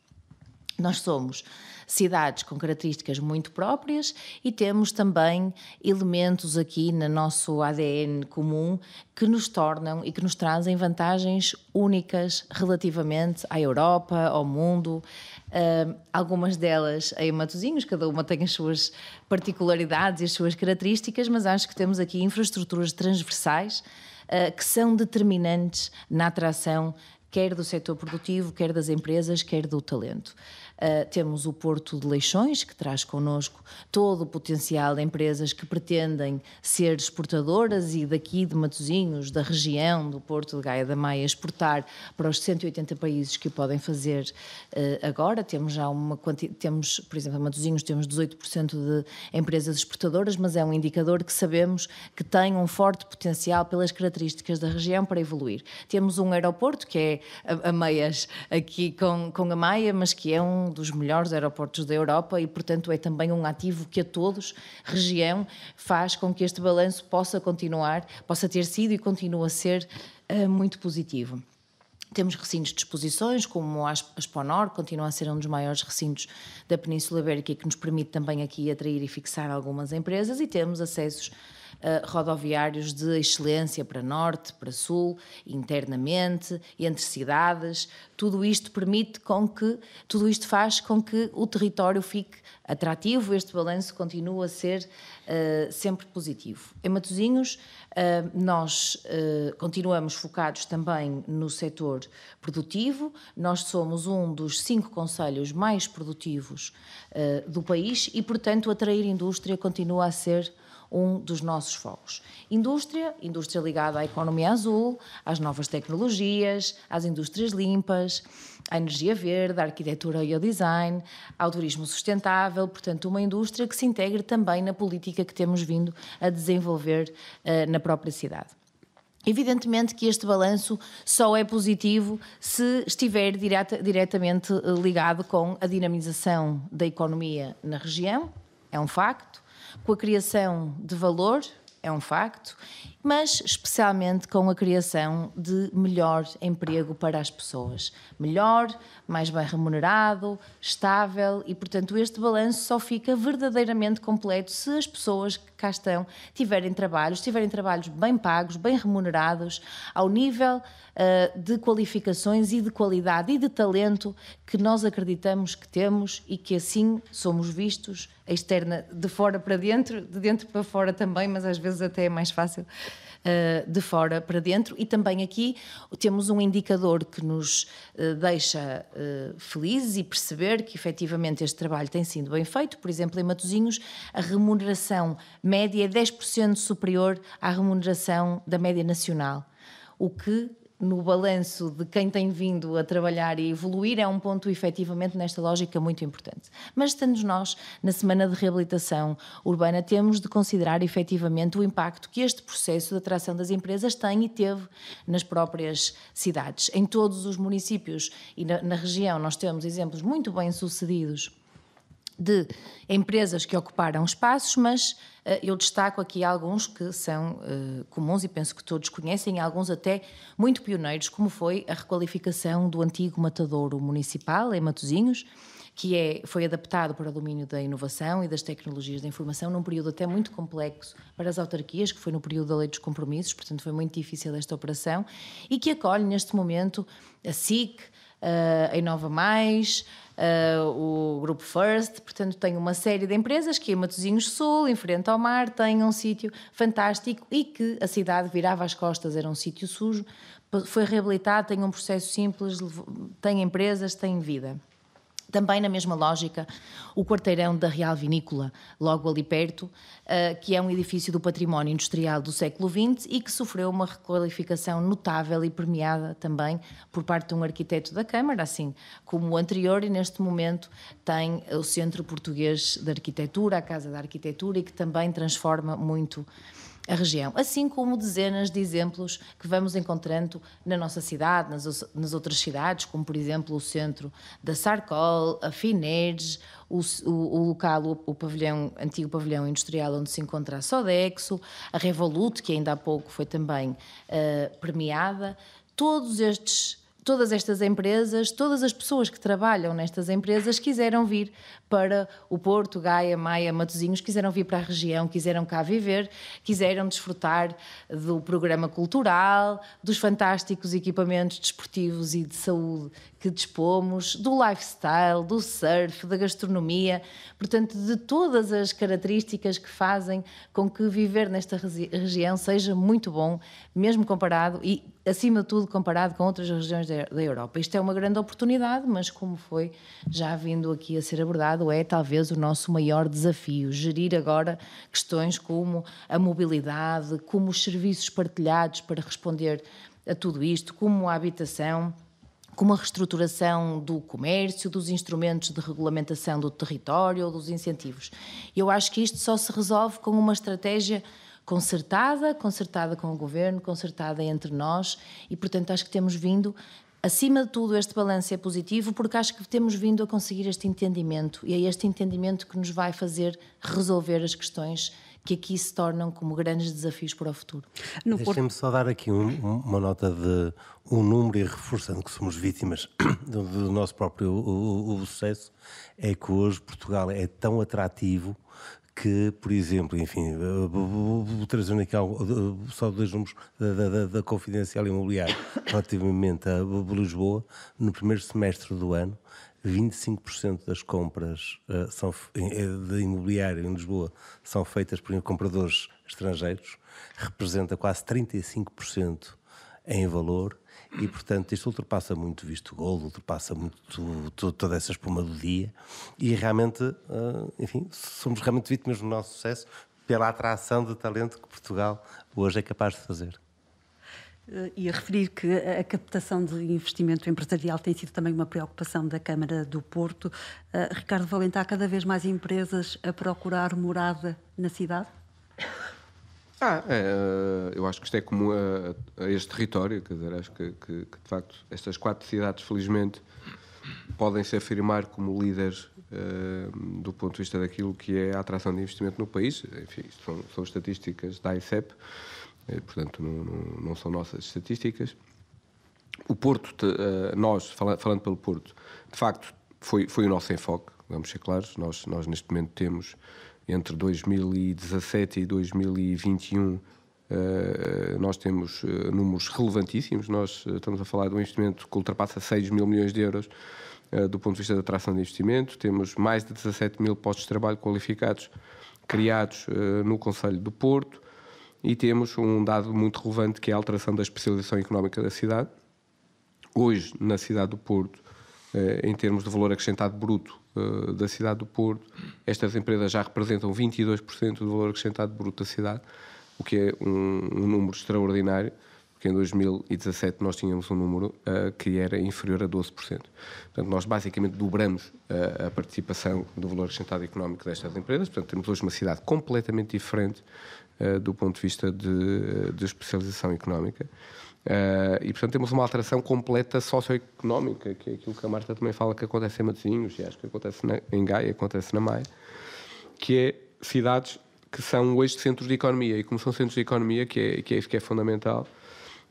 Nós somos cidades com características muito próprias e temos também elementos aqui no nosso ADN comum que nos tornam e que nos trazem vantagens únicas relativamente à Europa, ao mundo. Uh, algumas delas em Matozinhos, cada uma tem as suas particularidades e as suas características, mas acho que temos aqui infraestruturas transversais uh, que são determinantes na atração quer do setor produtivo, quer das empresas, quer do talento. Eh, temos o Porto de Leixões, que traz connosco todo o potencial de empresas que pretendem ser exportadoras e daqui de Matozinhos, da região do Porto de Gaia da Maia, exportar para os 180 países que o podem fazer uh, agora. Temos já uma quantidade, temos, por exemplo, em Matozinhos temos 18% de empresas exportadoras, mas é um indicador que sabemos que tem um forte potencial pelas características da região para evoluir. Temos um aeroporto que é a, a meias aqui com, com a Maia, mas que é um um dos melhores aeroportos da Europa e, portanto, é também um ativo que a todos, região, faz com que este balanço possa continuar, possa ter sido e continua a ser uh, muito positivo. Temos recintos de exposições, como a que continua a ser um dos maiores recintos da Península Ibérica e que nos permite também aqui atrair e fixar algumas empresas, e temos acessos uh, rodoviários de excelência para norte, para sul, internamente, entre cidades. Tudo isto permite com que, tudo isto faz com que o território fique atrativo, este balanço continua a ser uh, sempre positivo. Em Matosinhos, uh, eh, nós uh, continuamos focados também no setor produtivo, nós somos um dos cinco conselhos mais produtivos do país e, portanto, atrair indústria continua a ser um dos nossos focos. Indústria, indústria ligada à economia azul, às novas tecnologias, às indústrias limpas, à energia verde, à arquitetura e ao design, ao turismo sustentável, portanto, uma indústria que se integre também na política que temos vindo a desenvolver uh, na própria cidade. Evidentemente que este balanço só é positivo se estiver direta, diretamente eh, ligado com a dinamização da economia na região, é um facto, com a criação de valor, é um facto, mas especialmente com a criação de melhor emprego para as pessoas. Melhor, mais bem remunerado, estável e, portanto, este balanço só fica verdadeiramente completo se as pessoas que cá estão tiverem trabalhos, tiverem trabalhos bem pagos, bem remunerados, ao nível uh, de qualificações e de qualidade e de talento que nós acreditamos que temos e que assim somos vistos externa de fora para dentro, de dentro para fora também, mas às vezes até é mais fácil eh, de fora para dentro. E também aqui temos um indicador que nos eh, deixa eh, felizes e perceber que efetivamente este trabalho tem sido bem feito. Por exemplo, em Matozinhos, a remuneração média é 10% superior à remuneração da média nacional, o que no balanço de quem tem vindo a trabalhar e evoluir é um ponto efetivamente nesta lógica muito importante. Mas estando nós na semana de reabilitação urbana, temos de considerar efetivamente o impacto que este processo de atração das empresas tem e teve nas próprias cidades. Em todos os municípios e na, na região nós temos exemplos muito bem sucedidos de empresas que ocuparam espaços, mas uh, eu destaco aqui alguns que são uh, comuns e penso que todos conhecem, alguns até muito pioneiros, como foi a requalificação do antigo matadouro municipal em Matosinhos, que é, foi adaptado para o domínio da inovação e das tecnologias da informação num período até muito complexo para as autarquias, que foi no período da Lei dos Compromissos, portanto foi muito difícil esta operação, e que acolhe neste momento a SIC, eh, a Inova Mais, eh, o Grupo First, portanto tem uma série de empresas que em Matozinhos Sul, em frente ao mar, tem um sítio fantástico e que a cidade virava as costas, era um sítio sujo, foi reabilitado, tem um processo simples, tem empresas, tem vida. Também na mesma lógica, o quarteirão da Real Vinícola, logo ali perto, eh, que é um edifício do património industrial do século XX e que sofreu uma requalificação notável e premiada também por parte de um arquiteto da Câmara, assim como o anterior, e neste momento tem o Centro Português de Arquitetura, a Casa da Arquitetura, e que também transforma muito a região, assim como dezenas de exemplos que vamos encontrando na nossa cidade, nas, nas outras cidades, como por exemplo o centro da Sarcol, a Fineres, o, o, o, local, o, o, pavilhão, antigo pavilhão industrial onde se encontra a Sodexo, a Revolut, que ainda há pouco foi também uh, premiada, todos estes todas estas empresas, todas as pessoas que trabalham nestas empresas quiseram vir para o Porto, Gaia, Maia, Matozinhos, quiseram vir para a região, quiseram cá viver, quiseram desfrutar do programa cultural, dos fantásticos equipamentos desportivos e de saúde que dispomos, do lifestyle, do surf, da gastronomia, portanto, de todas as características que fazem com que viver nesta região seja muito bom, mesmo comparado e, acima de tudo, comparado com outras regiões da Europa. Isto é uma grande oportunidade, mas como foi já vindo aqui a ser abordado, mercado é talvez o nosso maior desafio. Gerir agora questões como a mobilidade, como os serviços partilhados para responder a tudo isto, como a habitação como a reestruturação do comércio, dos instrumentos de regulamentação do território, ou dos incentivos. Eu acho que isto só se resolve com uma estratégia concertada, concertada com o governo, concertada entre nós e, portanto, acho que temos vindo Acima de tudo, este balanço é positivo porque acho que temos vindo a conseguir este entendimento e é este entendimento que nos vai fazer resolver as questões que aqui se tornam como grandes desafios para o futuro. Deixem-me só dar aqui um, uma nota de um número e reforçando que somos vítimas do, do nosso próprio o, o, o sucesso, é que hoje Portugal é tão atrativo que, por exemplo, enfim, eh, vou trazendo aqui algo, eh, só dois números da, da, da Confidencial Imobiliária, relativamente a Lisboa, no primeiro semestre do ano, 25% das compras uh, são, de imobiliário em Lisboa são feitas por compradores estrangeiros, representa quase 35% em valor e portanto isto ultrapassa muito visto gol, ultrapassa muito toda essa espuma do dia e realmente, ah, enfim, somos realmente vítimas do nosso sucesso pela atração de talento que Portugal hoje é capaz de fazer. Eh, e a referir que a captação de investimento empresarial tem sido também uma preocupação da Câmara do Porto. Eh, Ricardo Valente, há cada vez mais empresas a procurar morada na cidade? Ah, é, eh, eu acho que isto é comum a, a este território, quer dizer, acho que, que, que, de facto estas quatro cidades, felizmente, podem se afirmar como líderes uh, do ponto de vista daquilo que é a atração de investimento no país. Enfim, isto são, são estatísticas da ICEP, eh, portanto, não, não, não, são nossas estatísticas. O Porto, uh, nós, fala, falando pelo Porto, de facto, foi, foi o nosso enfoque, vamos ser claros, nós, nós neste momento temos entre 2017 e 2021 eh, nós temos eh, números relevantíssimos. Nós eh, estamos a falar de um investimento que ultrapassa 6 mil milhões de euros do ponto de vista da atração de investimento. Temos mais de 17 mil postos de trabalho qualificados criados no Conselho do Porto e temos um dado muito relevante que é a alteração da especialização económica da cidade. Hoje, na cidade do Porto, em termos de valor acrescentado bruto, eh, da cidade do Porto. Estas empresas já representam 22% do valor acrescentado bruto da cidade, o que é um, um número extraordinário, porque em 2017 nós tínhamos um número uh, que era inferior a 12%. Portanto, nós basicamente dobramos eh, a participação do valor acrescentado económico destas empresas. Portanto, temos hoje uma cidade completamente diferente do ponto de vista de, de especialização económica. Uh, e, portanto, temos uma alteração completa socioeconómica, que é aquilo que a Marta também fala que acontece em Matosinhos, e acho que acontece na, em Gaia, acontece na Maia, que é cidades que são hoje centros de economia. E como são centros de economia, que é, que é isso que é fundamental,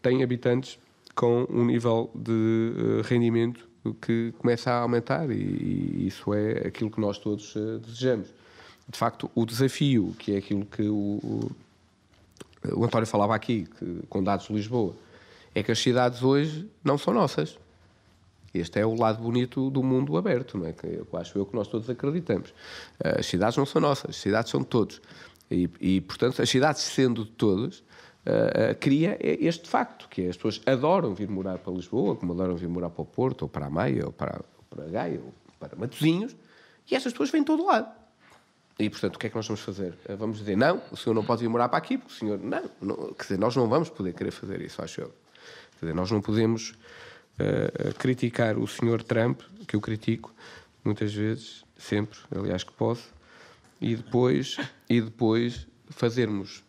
têm habitantes com um nível de eh, rendimento que começa a aumentar, e, e isso é aquilo que nós todos uh, desejamos. De facto, o desafio, que é aquilo que o, o, o António falava aqui, que, com dados de Lisboa é que as cidades hoje não são nossas. Este é o lado bonito do mundo aberto, não é? que eu acho eu que nós todos acreditamos. Eh, as cidades não são nossas, as cidades são de todos. E, e portanto, as cidades sendo de todos, Uh, uh, cria este facto, que é, as pessoas adoram vir morar para Lisboa, como adoram vir morar para o Porto, ou para a Maia, ou para, ou para a Gaia, ou para Matosinhos, e essas pessoas vêm de todo lado. E, portanto, o que é que nós vamos fazer? vamos dizer, não, o senhor não pode vir morar para aqui, porque o senhor... Não, não quer dizer, nós não vamos poder querer fazer isso, acho eu. Quer dizer, nós não podemos uh, criticar o senhor Trump, que eu critico muitas vezes, sempre, aliás que posso, e depois, e depois fazermos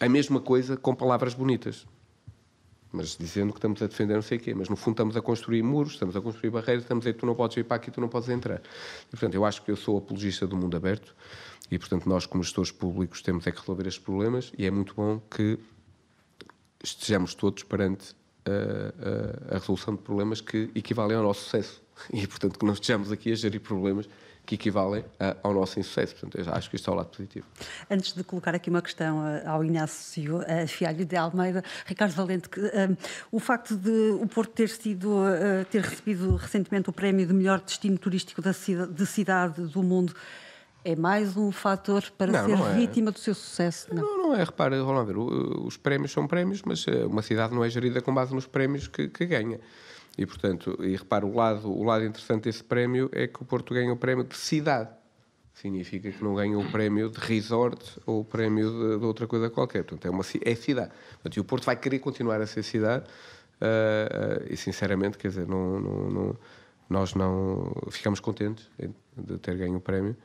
a mesma coisa com palavras bonitas. Mas dizendo que estamos a defender não sei o quê, mas no fundo estamos a construir muros, estamos a construir barreiras, estamos a dizer tu não podes ir para aqui, tu não podes entrar. E, portanto, eu acho que eu sou apologista do mundo aberto e, portanto, nós como gestores públicos temos é que resolver estes problemas e é muito bom que estejamos todos perante a, eh, a, eh, a resolução de problemas que equivalem ao nosso sucesso. E, portanto, que não estejamos aqui a gerir problemas que equivalem a, ao nosso insucesso. Portanto, acho que isto é o lado positivo. Antes de colocar aqui uma questão eh, ao Inácio Fialho de Almeida, Ricardo Valente, que, um, o facto de o Porto ter sido, uh, ter recebido recentemente o prémio de melhor destino turístico da cidade, de cidade do mundo, é mais um fator para não, ser não é. vítima do seu sucesso. Não, não, não é. Repare, vamos ver, os prémios são prémios, mas eh, uma cidade não é gerida com base nos prémios que, que ganha. E, portanto, e repare o lado, o lado interessante desse prémio é que o Porto ganha o prémio de cidade. Significa que não ganha o prémio de resort ou o prémio de, de outra coisa qualquer. Portanto, é, uma, é cidade. Portanto, e o Porto vai querer continuar a ser cidade. Uh, uh, e, sinceramente, quer dizer, não, não, não, nós não ficamos contentes de ter ganho o prémio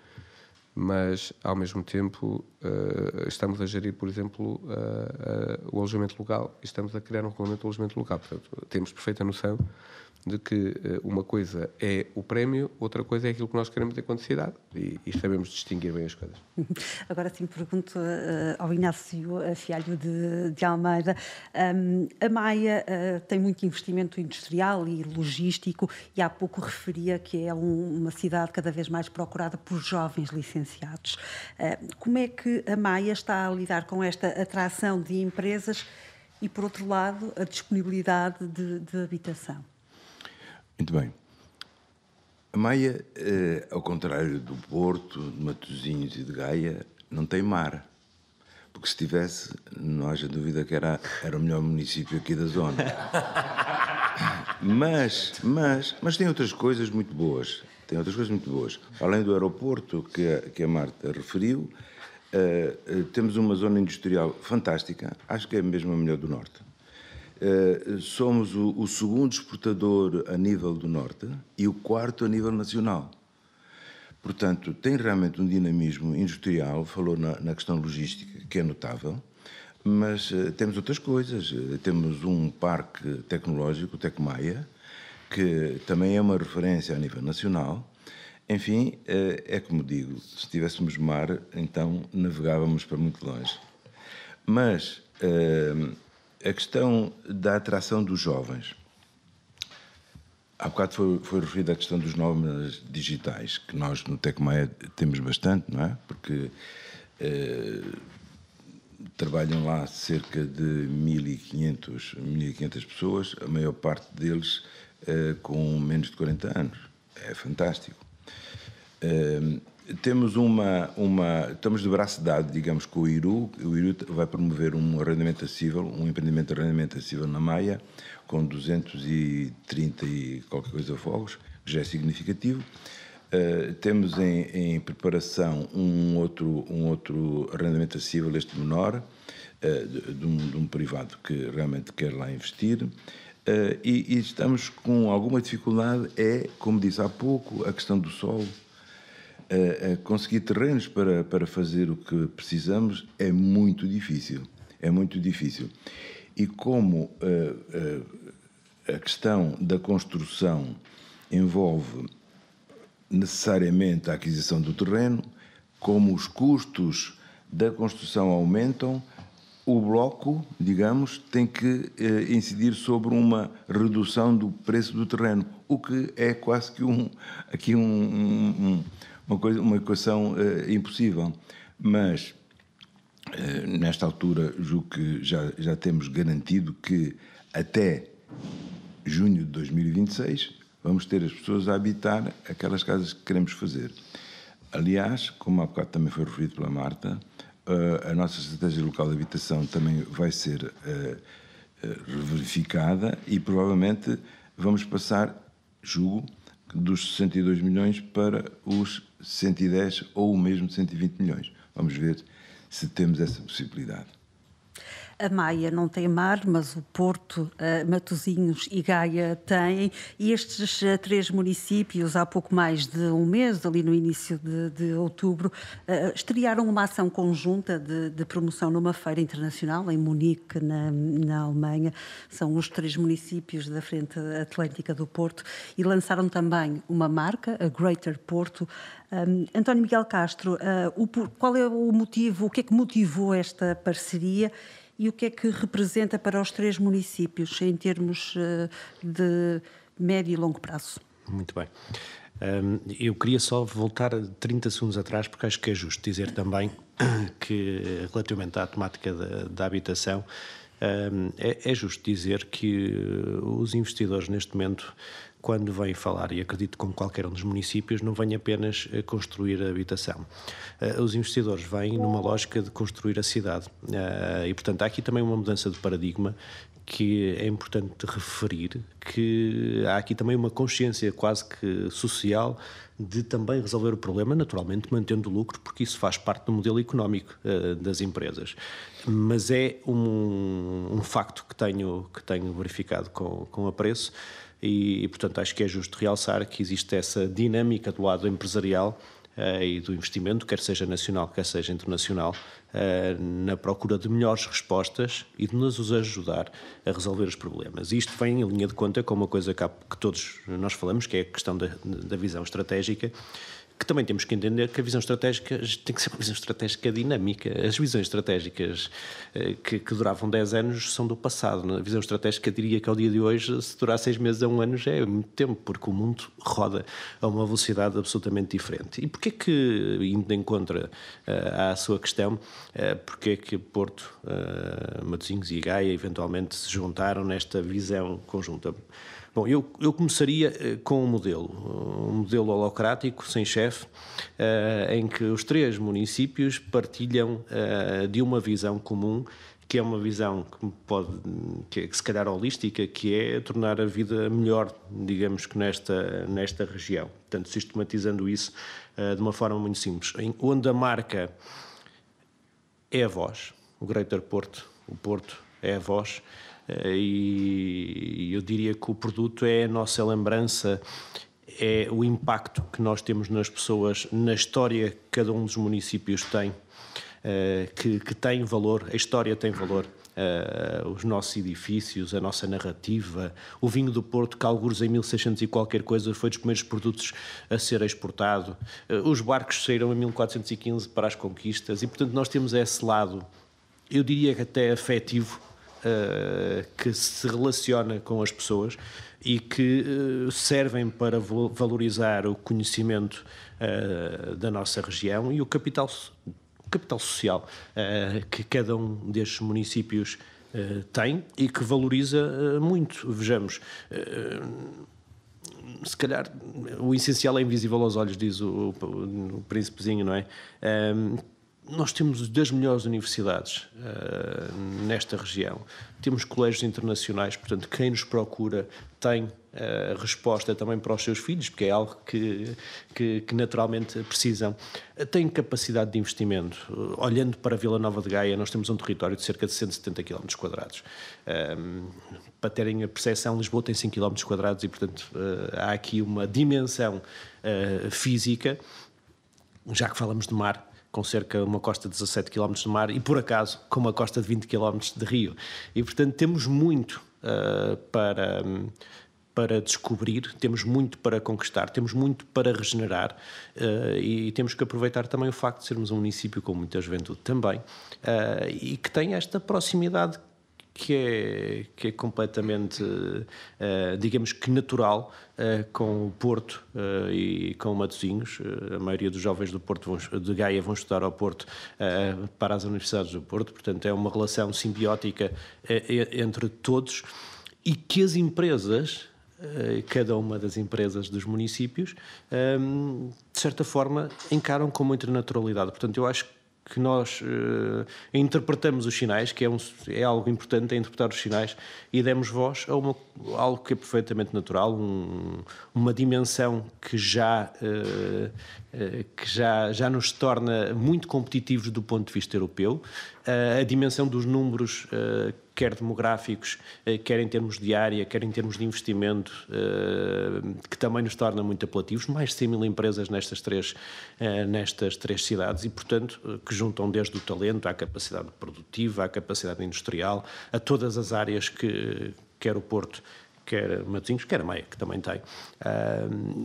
mas ao mesmo tempo uh, estamos a gerir, por exemplo, uh, uh, o alojamento local e estamos a criar um regulamento de alojamento local. Portanto, temos perfeita noção de que uma coisa é o prémio, outra coisa é aquilo que nós queremos enquanto cidade e, e sabemos distinguir bem as coisas. Agora sim, pergunto uh, ao Inácio Fialho de, de Almeida. Um, a Maia uh, tem muito investimento industrial e logístico e há pouco referia que é um, uma cidade cada vez mais procurada por jovens licenciados licenciados. Eh, como é que a Maia está a lidar com esta atração de empresas e, por outro lado, a disponibilidade de, de habitação? Muito bem. A Maia, eh, ao contrário do Porto, de Matosinhos e de Gaia, não tem mar. Porque se tivesse, não haja dúvida que era, era o melhor município aqui da zona. mas, mas, mas tem outras coisas muito boas tem outras coisas muito boas. Além do aeroporto que a, que a Marta referiu, uh, temos uma zona industrial fantástica, acho que é mesmo a melhor do Norte. Uh, somos o, o, segundo exportador a nível do Norte e o quarto a nível nacional. Portanto, tem realmente um dinamismo industrial, falou na, na questão logística, que é notável, mas uh, temos outras coisas. Temos um parque tecnológico, o Tecmaia, que também é uma referência a nível nacional. Enfim, eh, é como digo, se tivéssemos mar, então navegávamos para muito longe. Mas eh, a questão da atração dos jovens. Há bocado foi, foi referida a questão dos nomes digitais, que nós no Tecmaia temos bastante, não é? Porque eh, trabalham lá cerca de 1.500, 1.500 pessoas, a maior parte deles eh, com menos de 40 anos. É fantástico. Ehm, temos uma, uma. Estamos de braço dado, digamos, com o Iru. O Iru vai promover um arrendamento acessível, um empreendimento de arrendamento acessível na Maia, com 230 e qualquer coisa fogos, que já é significativo. Uh, temos em, em, preparação um outro, um outro arrendamento acessível, este menor, uh, de, de, um, de, um, privado que realmente quer lá investir. Uh, e, e, estamos com alguma dificuldade, é, como disse há pouco, a questão do solo. Uh, eh, uh, eh, conseguir terrenos para, para fazer o que precisamos é muito difícil. É muito difícil. E como a questão da construção envolve necessariamente a aquisição do terreno, como os custos da construção aumentam, o bloco, digamos, tem que eh, incidir sobre uma redução do preço do terreno, o que é quase que um, aqui um, um, uma, coisa, uma equação eh, impossível. Mas, eh, nesta altura, julgo que já, já temos garantido que até junho de 2026 vamos ter as pessoas a habitar aquelas casas que queremos fazer. Aliás, como há bocado também foi referido pela Marta, eh, a nossa estratégia local de habitação também vai ser eh, eh, reverificada e provavelmente vamos passar, julgo, dos 62 milhões para os 110 ou mesmo 120 milhões. Vamos ver se temos essa possibilidade a Maia não tem mar, mas o Porto, eh, Matosinhos e Gaia têm. E estes eh, três municípios, há pouco mais de um mês, ali no início de, de outubro, eh, estrearam uma ação conjunta de, de, promoção numa feira internacional em Munique, na, na Alemanha. São os três municípios da frente atlântica do Porto e lançaram também uma marca, a Greater Porto. Um, António Miguel Castro, uh, o, qual é o motivo, o que é que motivou esta parceria e o que é que representa para os três municípios em termos eh, de médio e longo prazo? Muito bem. Eu queria só voltar 30 segundos atrás, porque acho que é justo dizer também que, relativamente à temática da, da habitação, é, é, justo dizer que eh, os investidores neste momento quando vem falar, e acredito com qualquer um dos municípios, não vem apenas eh, construir a habitação. Eh, os investidores vêm numa lógica de construir a cidade. Eh, e, portanto, há aqui também uma mudança de paradigma que é importante referir que há aqui também uma consciência quase que social de também resolver o problema, naturalmente mantendo o lucro, porque isso faz parte do modelo económico uh, das empresas. Mas é um, um, facto que tenho, que tenho verificado com, com apreço e, e, portanto, acho que é justo realçar que existe essa dinâmica do lado empresarial uh, e do investimento, quer seja nacional, quer seja internacional, uh, na procura de melhores respostas e de nos ajudar a resolver os problemas. E isto vem em linha de conta com uma coisa que, há, que todos nós falamos, que é a questão da, da visão estratégica que também temos que entender que a visão estratégica tem que ser uma visão estratégica dinâmica. As visões estratégicas eh, que, que duravam 10 anos são do passado. É? A visão estratégica, diria que ao dia de hoje, se durar 6 meses a 1 um ano, já é muito tempo, porque o mundo roda a uma velocidade absolutamente diferente. E porquê que, indo em contra eh, à sua questão, uh, porquê que Porto, uh, Matosinhos e Gaia eventualmente se juntaram nesta visão conjunta? Bom, eu, eu começaria eh, com um modelo, um modelo holocrático, sem chefe, eh, em que os três municípios partilham eh, de uma visão comum que é uma visão que pode que, é, que se calhar holística, que é tornar a vida melhor, digamos que nesta nesta região. Portanto, sistematizando isso uh, de uma forma muito simples, em, onde a marca é a voz, o Greater Porto, o Porto é a voz. Eh, e eu diria que o produto é a nossa lembrança, é o impacto que nós temos nas pessoas, na história que cada um dos municípios tem, eh, que, que tem valor, a história tem valor. Uh, os nossos edifícios, a nossa narrativa. O vinho do Porto, que alguns em 1600 e qualquer coisa foi dos primeiros produtos a ser exportado. Uh, os barcos saíram em 1415 para as conquistas e, portanto, nós temos esse lado, eu diria que até afetivo, uh, que se relaciona com as pessoas e que uh, servem para valorizar o conhecimento uh, da nossa região e o capital, o capital social que cada um destes municípios tem e que valoriza muito. Vejamos se calhar o essencial é invisível aos olhos, diz o, o, o príncipezinho, não é? Um, nós temos das melhores universidades uh, nesta região, temos colégios internacionais, portanto, quem nos procura tem uh, resposta também para os seus filhos, porque é algo que, que, que naturalmente precisam. Eh, tem capacidade de investimento. olhando para Vila Nova de Gaia, nós temos um território de cerca de 170 km. para terem a percepção, Lisboa tem 100 km e, portanto, há aqui uma dimensão física. Já que falamos de mar, com cerca uma costa de 17 km de mar e, por acaso, com uma costa de 20 km de rio. E, portanto, temos muito uh, para. para descobrir, temos muito para conquistar, temos muito para regenerar uh, e temos que aproveitar também o facto de sermos um município com muita juventude também uh, e que tem esta proximidade que é, que é completamente, uh, digamos que natural, uh, com o Porto uh, e com o Matosinhos. a maioria dos jovens do Porto vão, de Gaia vão estudar ao Porto para as universidades do Porto, portanto, é uma relação simbiótica entre todos e que as empresas. Cada uma das empresas dos municípios, um, de certa forma, encaram com muita naturalidade. Portanto, eu acho que que nós uh, interpretamos os sinais, que é, um, é, algo importante, é interpretar os sinais, e demos voz a, uma, algo que é perfeitamente natural, um, uma dimensão que já, uh, uh, que já, já nos torna muito competitivos do ponto de vista europeu, a dimensão dos números quer demográficos, eh, quer em termos de área, quer em termos de investimento, eh, que também nos torna muito apelativos. Mais de 100 mil empresas nestas três, eh, nestas três cidades e, portanto, que juntam desde o talento à capacidade produtiva, à capacidade industrial, a todas as áreas que quer o Porto quer Matosinhos, quer a Maia, que também tem.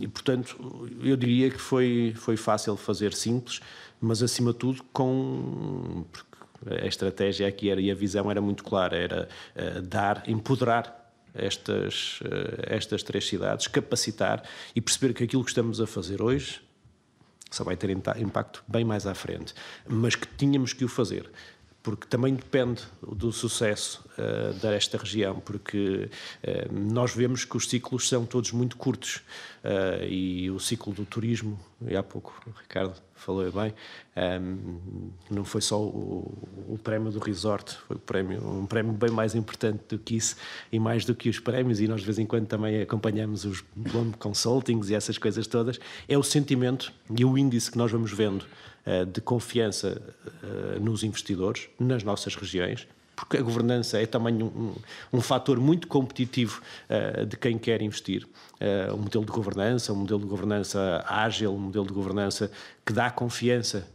e, portanto, eu diria que foi, foi fácil fazer simples, mas, acima de tudo, com, a estratégia aqui era, e a visão era muito clara, era eh, dar, empoderar estas, eh, estas três cidades, capacitar e perceber que aquilo que estamos a fazer hoje só vai ter impacto bem mais à frente, mas que tínhamos que o fazer porque também depende do sucesso uh, desta região, porque uh, nós vemos que os ciclos são todos muito curtos uh, e o ciclo do turismo, e há pouco o Ricardo falou bem, um, não foi só o, o, prémio do resort, foi um prémio, um prémio bem mais importante do que isso e mais do que os prémios, e nós de vez em quando também acompanhamos os Consultings e essas coisas todas, é o sentimento e o índice que nós vamos vendo eh, de confiança eh, nos investidores, nas nossas regiões, porque a governança é também um, um, fator muito competitivo eh, de quem quer investir. um modelo de governança, um modelo de governança ágil, um modelo de governança que dá confiança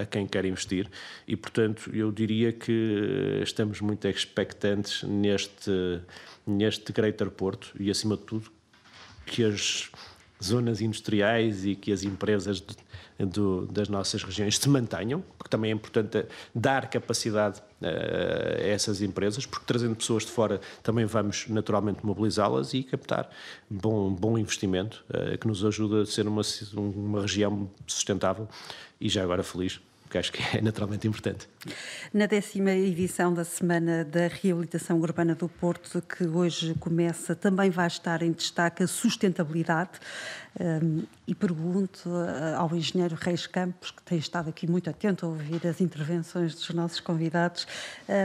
a quem quer investir. E, portanto, eu diria que estamos muito expectantes neste, neste Greater Porto e, acima de tudo, que as zonas industriais e que as empresas do, das nossas regiões se mantenham, porque também é importante dar capacidade uh, a essas empresas, porque trazendo pessoas de fora também vamos naturalmente mobilizá-las e captar bom, bom investimento uh, que nos ajuda a ser uma, uma região sustentável e já agora feliz porque acho que é naturalmente importante. Na décima edição da Semana da Reabilitação Urbana do Porto, que hoje começa, também vai estar em destaque a sustentabilidade. Um, e pergunto ah, ao engenheiro Reis Campos, que tem estado aqui muito atento a ouvir as intervenções dos nossos convidados,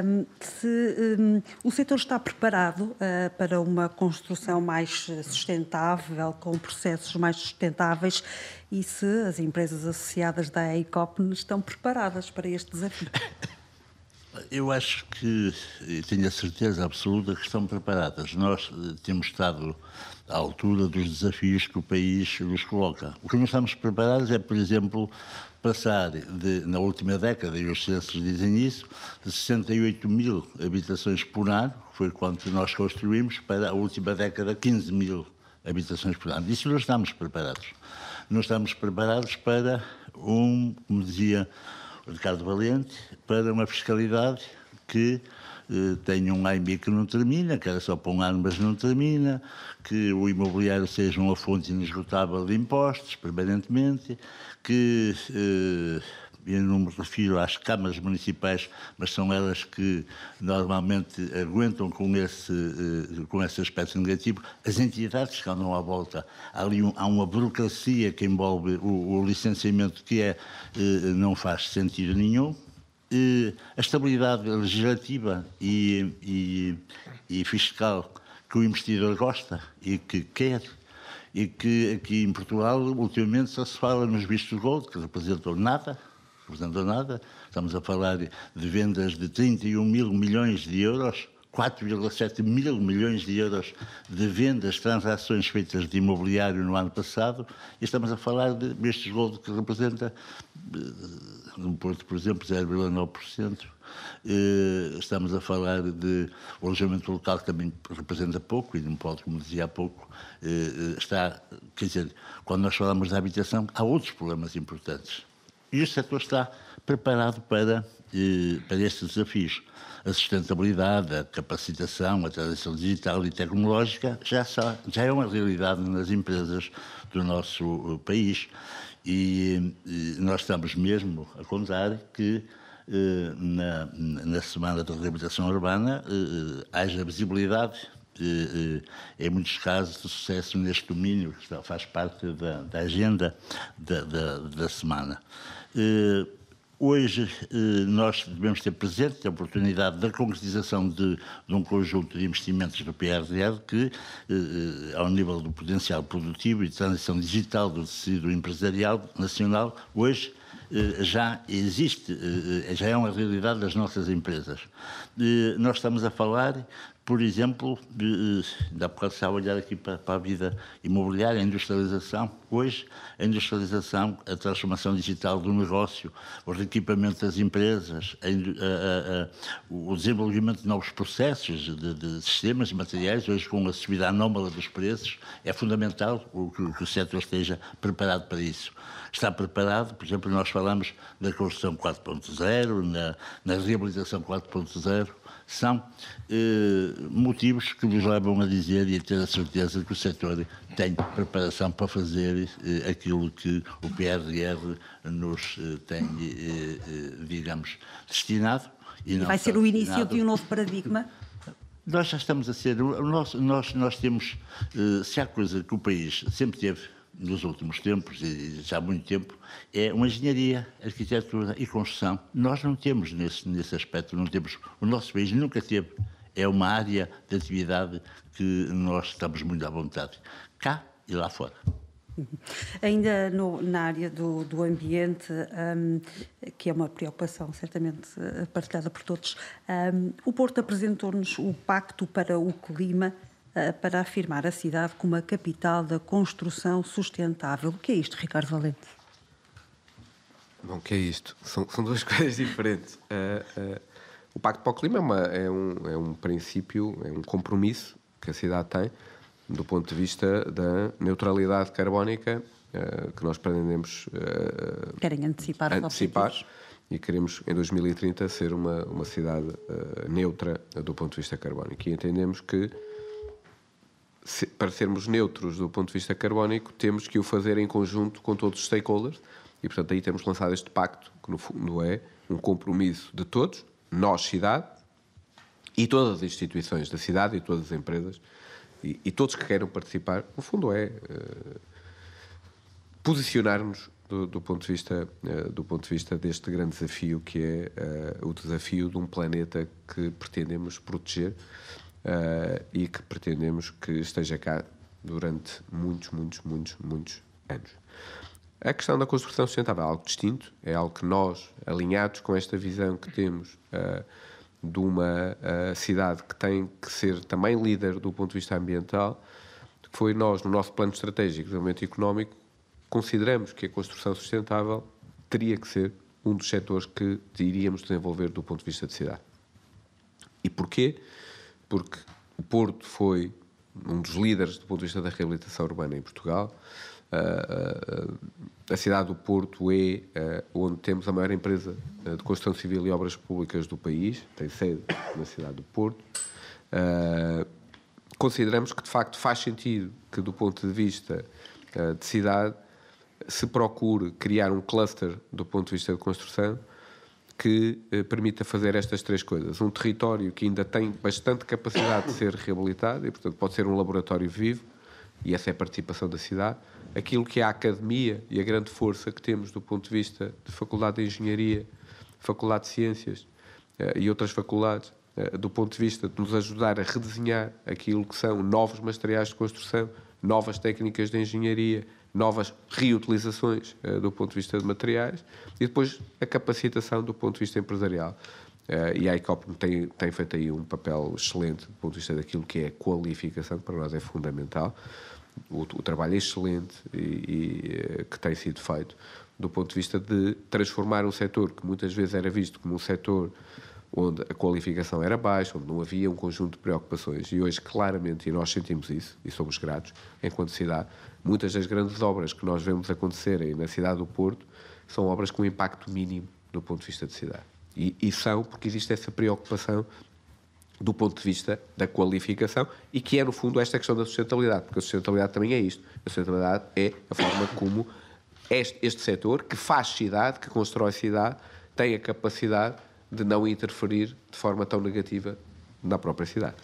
um, se um, o setor está preparado uh, para uma construção mais sustentável, com processos mais sustentáveis, e se as empresas associadas da EICOP estão preparadas para este desafio. Eu acho que, tenho a certeza absoluta que estão preparadas. Nós eh, temos estado à altura dos desafios que o país nos coloca. O que não estamos preparados é, por exemplo, passar de, na última década, e os censos dizem isso, de 68 mil habitações por ano, que foi quanto nós construímos, para a última década 15 mil habitações por ano. Isso não estamos preparados. Não estamos preparados para um, como dizia o Ricardo Valente, para uma fiscalidade que eh, tenha um AMB que não termina, que era só para um ano, mas não termina, que o imobiliário seja uma fonte inesgotável de impostos, permanentemente, que eh, eu não me refiro às câmaras municipais, mas são elas que normalmente aguentam com esse, eh, com esse aspecto negativo, as entidades que andam à volta. Há, ali um, há uma burocracia que envolve o, o licenciamento que é, não faz sentido nenhum a estabilidade legislativa e, e, e, fiscal que o investidor gosta e que quer. E que aqui em Portugal, ultimamente, só se fala nos vistos gold, que representam nada, representam nada. Estamos a falar de vendas de 31 mil milhões de euros 4,7 mil milhões de euros de vendas, transações feitas de imobiliário no ano passado, e estamos a falar de, deste esgoto que representa, eh, no Porto, por exemplo, 0,9%. Eh, estamos a falar de o alojamento local que também representa pouco e não pode, como dizia há pouco, eh, está, quer dizer, quando nós falamos da habitação, há outros problemas importantes. E o setor está preparado para, eh, para estes desafios. A sustentabilidade, a capacitação, a transição digital e tecnológica já, já é uma realidade nas empresas do nosso eh, país. E, eh, nós estamos mesmo a contar que na, na Semana da Reabilitação Urbana haja visibilidade em muitos casos, de sucesso neste domínio, que faz parte da, da agenda da, da, da semana. Eh, hoje eh, nós devemos ter presente a oportunidade da concretização de, de um conjunto de investimentos do PRDR que, eh, eh, ao nível do potencial produtivo e de transição digital do tecido empresarial nacional, hoje eh, já existe, eh, eh, já é uma realidade das nossas empresas. Nós estamos a falar, por exemplo, dá para olhar aqui para, a vida imobiliária, a industrialização. Hoje, a industrialização, a transformação digital do negócio, o reequipamento das empresas, a, a, a, o desenvolvimento de novos processos, de, de sistemas e materiais, hoje com a subida anómala dos preços, é fundamental que, que o setor esteja preparado para isso está preparado. Por exemplo, nós falamos da construção 4.0, na, na reabilitação 4.0. São eh, motivos que nos levam a dizer e a ter a certeza que o setor tem preparação para fazer eh, aquilo que o PRR nos eh, tem, eh, eh, digamos, destinado. E, vai ser o início de um novo paradigma? Nós já estamos a ser. Nós, nós, nós temos. Eh, se há coisa que o país sempre teve nos últimos tempos, e já há muito tempo, é uma engenharia, arquitetura e construção. Nós não temos nesse, nesse aspecto, não temos, o nosso país nunca teve. É uma área de atividade que nós estamos muito à vontade, cá e lá fora. Uhum. Ainda no, na área do, do ambiente, um, que é uma preocupação certamente eh, partilhada por todos, um, o Porto apresentou-nos o Pacto para o Clima eh, para afirmar a cidade como a capital da construção sustentável. O que é isto, Ricardo Valente? Bom, o que é isto? São, são duas coisas diferentes. Uh, uh, o Pacto para o Clima é, uma, é, um, é um princípio, é um compromisso que a cidade tem do ponto de vista da neutralidade carbónica uh, que nós pretendemos querem antecipar, antecipar e queremos em 2030 ser uma, uma cidade neutra do ponto de vista carbónico e entendemos que se, para sermos neutros do ponto de vista carbónico, temos que o fazer em conjunto com todos os stakeholders e, portanto, aí temos lançado este pacto, que no fundo é um compromisso de todos, nós, cidade, e todas as instituições da cidade e todas as empresas e, e todos que queiram participar, no fundo é uh, eh, posicionar-nos do, do, ponto de vista eh, do ponto de vista deste grande desafio que é uh, o desafio de um planeta que pretendemos proteger uh, e que pretendemos que esteja cá durante muitos, muitos, muitos, muitos anos. A questão da construção sustentável é algo distinto, é algo que nós, alinhados com esta visão que temos uh, de uma uh, cidade que tem que ser também líder do ponto de vista ambiental, foi nós, no nosso plano estratégico de desenvolvimento económico, consideramos que a construção sustentável teria que ser um dos setores que iríamos desenvolver do ponto de vista de cidade. E porquê? porque o Porto foi um dos líderes do ponto de vista da reabilitação urbana em Portugal. Uh, uh, a cidade do Porto é uh, onde temos a maior empresa de construção civil e obras públicas do país, tem sede na cidade do Porto. consideramos que de facto faz sentido que, do ponto de vista de cidade, se procure criar um cluster do ponto de vista de construção que eh, permita fazer estas três coisas. Um território que ainda tem bastante capacidade de ser reabilitado e, portanto, pode ser um laboratório vivo, e essa é a participação da cidade. Aquilo que é a academia e a grande força que temos do ponto de vista de Faculdade de Engenharia, Faculdade de Ciências eh, e outras faculdades, eh, do ponto de vista de nos ajudar a redesenhar aquilo que são novos materiais de construção, novas técnicas de engenharia, novas reutilizações eh, do ponto de vista de materiais e depois a capacitação do ponto de vista empresarial. Eh, e a ICOP tem, tem feito aí um papel excelente do ponto de vista daquilo que é a qualificação, que para nós é fundamental. O, o trabalho é excelente e, e, eh, que tem sido feito do ponto de vista de transformar um setor que muitas vezes era visto como um setor onde a qualificação era baixa, onde não havia um conjunto de preocupações. E hoje, claramente, e nós sentimos isso, e somos gratos, enquanto cidade, muitas das grandes obras que nós vemos acontecerem na cidade do Porto são obras com impacto mínimo do ponto de vista de cidade. E, e são porque existe essa preocupação do ponto de vista da qualificação e que é, no fundo, esta questão da sustentabilidade, porque a sustentabilidade também é isto. A sustentabilidade é a forma como este, este setor, que faz cidade, que constrói cidade, tem a capacidade de não interferir de forma tão negativa na própria cidade.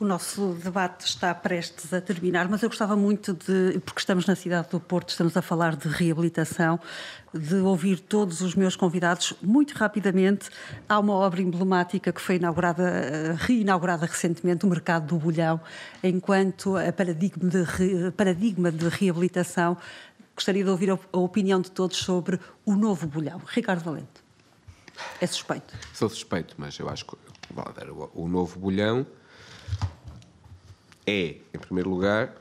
O nosso debate está prestes a terminar, mas eu gostava muito de, porque estamos na cidade do Porto, estamos a falar de reabilitação, de ouvir todos os meus convidados muito rapidamente. Há uma obra emblemática que foi inaugurada, eh, reinaugurada recentemente, o Mercado do Bolhão, enquanto a paradigma de, paradigma de reabilitação. Gostaria de ouvir a, a opinião de todos sobre o novo bolhão. Ricardo Valente. É suspeito. Sou suspeito, mas eu acho que o novo bolhão é, em primeiro lugar,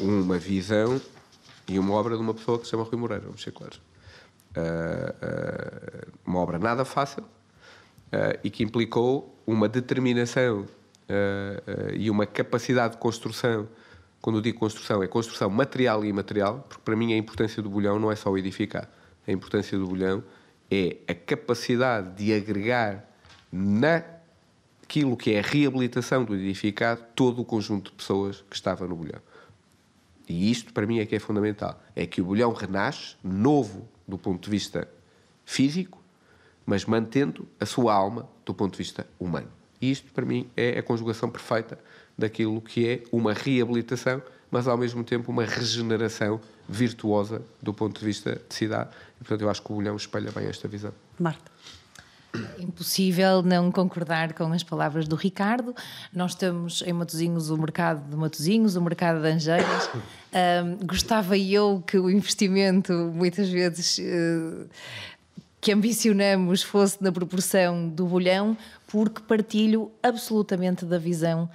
uma visão e uma obra de uma pessoa que se chama Rui Moreira, vamos ser claros. Uh, uh, uma obra nada fácil uh, e que implicou uma determinação e uma capacidade de construção. Quando eu digo construção, é construção material e imaterial, porque para mim a importância do bolhão não é só edificar. A importância do bolhão é a capacidade de agregar na aquilo que é a reabilitação do edificado, todo o conjunto de pessoas que estava no bolhão. E isto, para mim, é que é fundamental. É que o bolhão renasce, novo do ponto de vista físico, mas mantendo a sua alma do ponto de vista humano. E isto, para mim, é a conjugação perfeita daquilo que é uma reabilitação, mas ao mesmo tempo uma regeneração virtuosa do ponto de vista de cidade. E, portanto, eu acho que o bolhão espelha bem esta visão. Marta. É impossível não concordar com as palavras do Ricardo. Nós estamos em Matozinhos o mercado de Matozinhos, o mercado de Angeiras. Um, gostava eu que o investimento, muitas vezes. Uh, que ambicionamos fosse na proporção do bolhão, porque partilho absolutamente da visão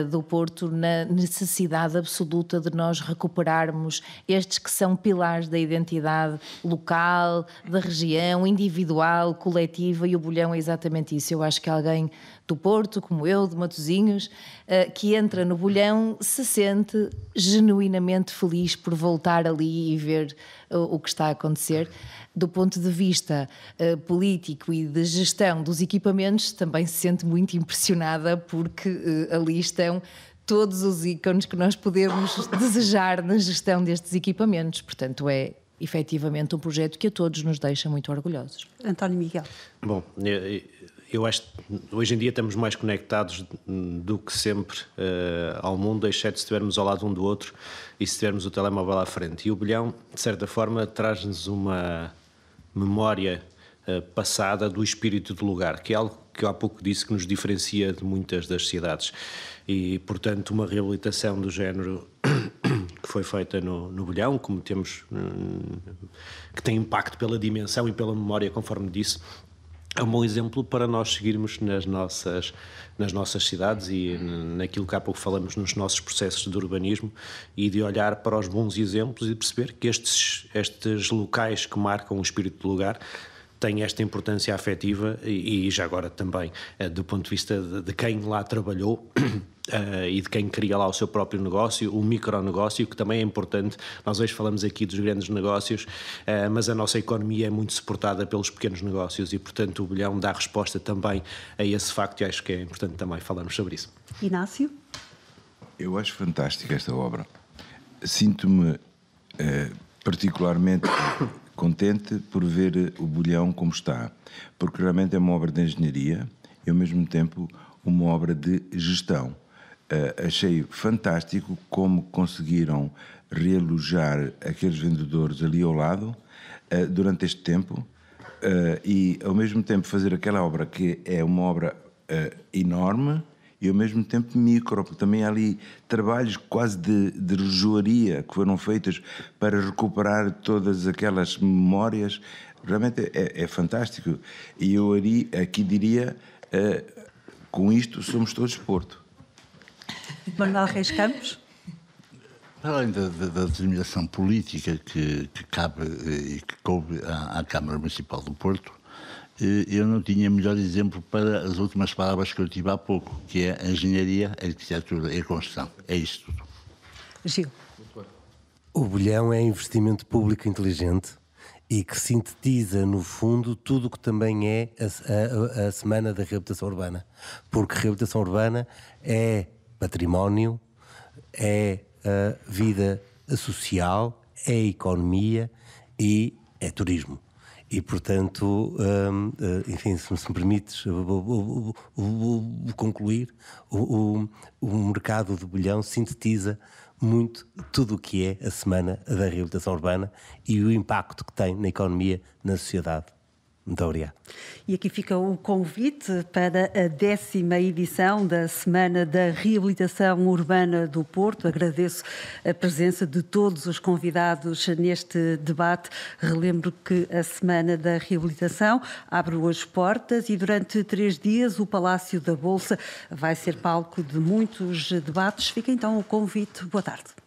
uh, do Porto na necessidade absoluta de nós recuperarmos estes que são pilares da identidade local, da região, individual, coletiva, e o bolhão é exatamente isso. Eu acho que alguém do Porto, como eu, de Matosinhos, uh, que entra no bolhão se sente genuinamente feliz por voltar ali e ver eh, o que está a acontecer. Do ponto de vista uh, político e de gestão dos equipamentos, também também se sente muito impressionada porque uh, eh, ali estão é todos os ícones que nós podemos desejar na gestão destes equipamentos. Portanto, é efetivamente um projeto que a todos nos deixa muito orgulhosos. António Miguel. Bom, eh, eh, eu acho que hoje em dia estamos mais conectados do que sempre uh, ao mundo, exceto se estivermos ao lado um do outro e se tivermos o telemóvel à frente. E o bilhão, de certa forma, traz-nos uma memória uh, passada do espírito do lugar, que é algo que há pouco disse que nos diferencia de muitas das cidades. E, portanto, uma reabilitação do género que foi feita no, no Bolhão, como temos, hum, que tem impacto pela dimensão e pela memória, conforme disse, é um bom exemplo para nós seguirmos nas nossas, nas nossas cidades e naquilo que há pouco falamos nos nossos processos de urbanismo e de olhar para os bons exemplos e perceber que estes, estes locais que marcam o espírito do lugar tem esta importância afetiva e, e já agora também eh, do ponto de vista de, de quem lá trabalhou. Uh, e de quem cria lá o seu próprio negócio, o micronegócio, que também é importante. Nós hoje falamos aqui dos grandes negócios, uh, mas a nossa economia é muito suportada pelos pequenos negócios e, portanto, o bilhão dá resposta também a esse facto e acho que é importante também falarmos sobre isso. Inácio? Eu acho fantástica esta obra. Sinto-me uh, particularmente contente por ver o Bolhão como está, porque realmente é uma obra de engenharia e, ao mesmo tempo, uma obra de gestão. Uh, achei fantástico como conseguiram realojar aqueles vendedores ali ao lado uh, durante este tempo uh, e, ao mesmo tempo, fazer aquela obra que é uma obra enorme e ao mesmo tempo micro, porque também há ali trabalhos quase de, de rejoaria que foram feitos para recuperar todas aquelas memórias. Realmente é, é fantástico. E eu ali, aqui diria, uh, com isto somos todos Porto. Manuel Reis Campos? Para além da, da, da determinação política que, que, cabe eh, e que coube à, à Câmara Municipal do Porto, eh, eu não tinha melhor exemplo para as últimas palavras que eu tive há pouco, que é engenharia, arquitetura e construção. É isto tudo. Gil. O bolhão é investimento público inteligente e que sintetiza, no fundo, tudo o que também é a, a, a Semana da Reabilitação Urbana. Porque reabilitação urbana é património, é eh, vida social, é economia e é turismo. E, portanto, hum, eh, enfim, se, me permites vou, concluir, o, o, o mercado de bilhão sintetiza muito tudo o que é a Semana da Reabilitação Urbana e o impacto que tem na economia, na sociedade e aqui fica o convite para a décima edição da Semana da Reabilitação Urbana do Porto. Agradeço a presença de todos os convidados neste debate. Relembro que a Semana da Reabilitação abre hoje portas e durante três dias o Palácio da Bolsa vai ser palco de muitos debates. Fica então o convite. Boa tarde.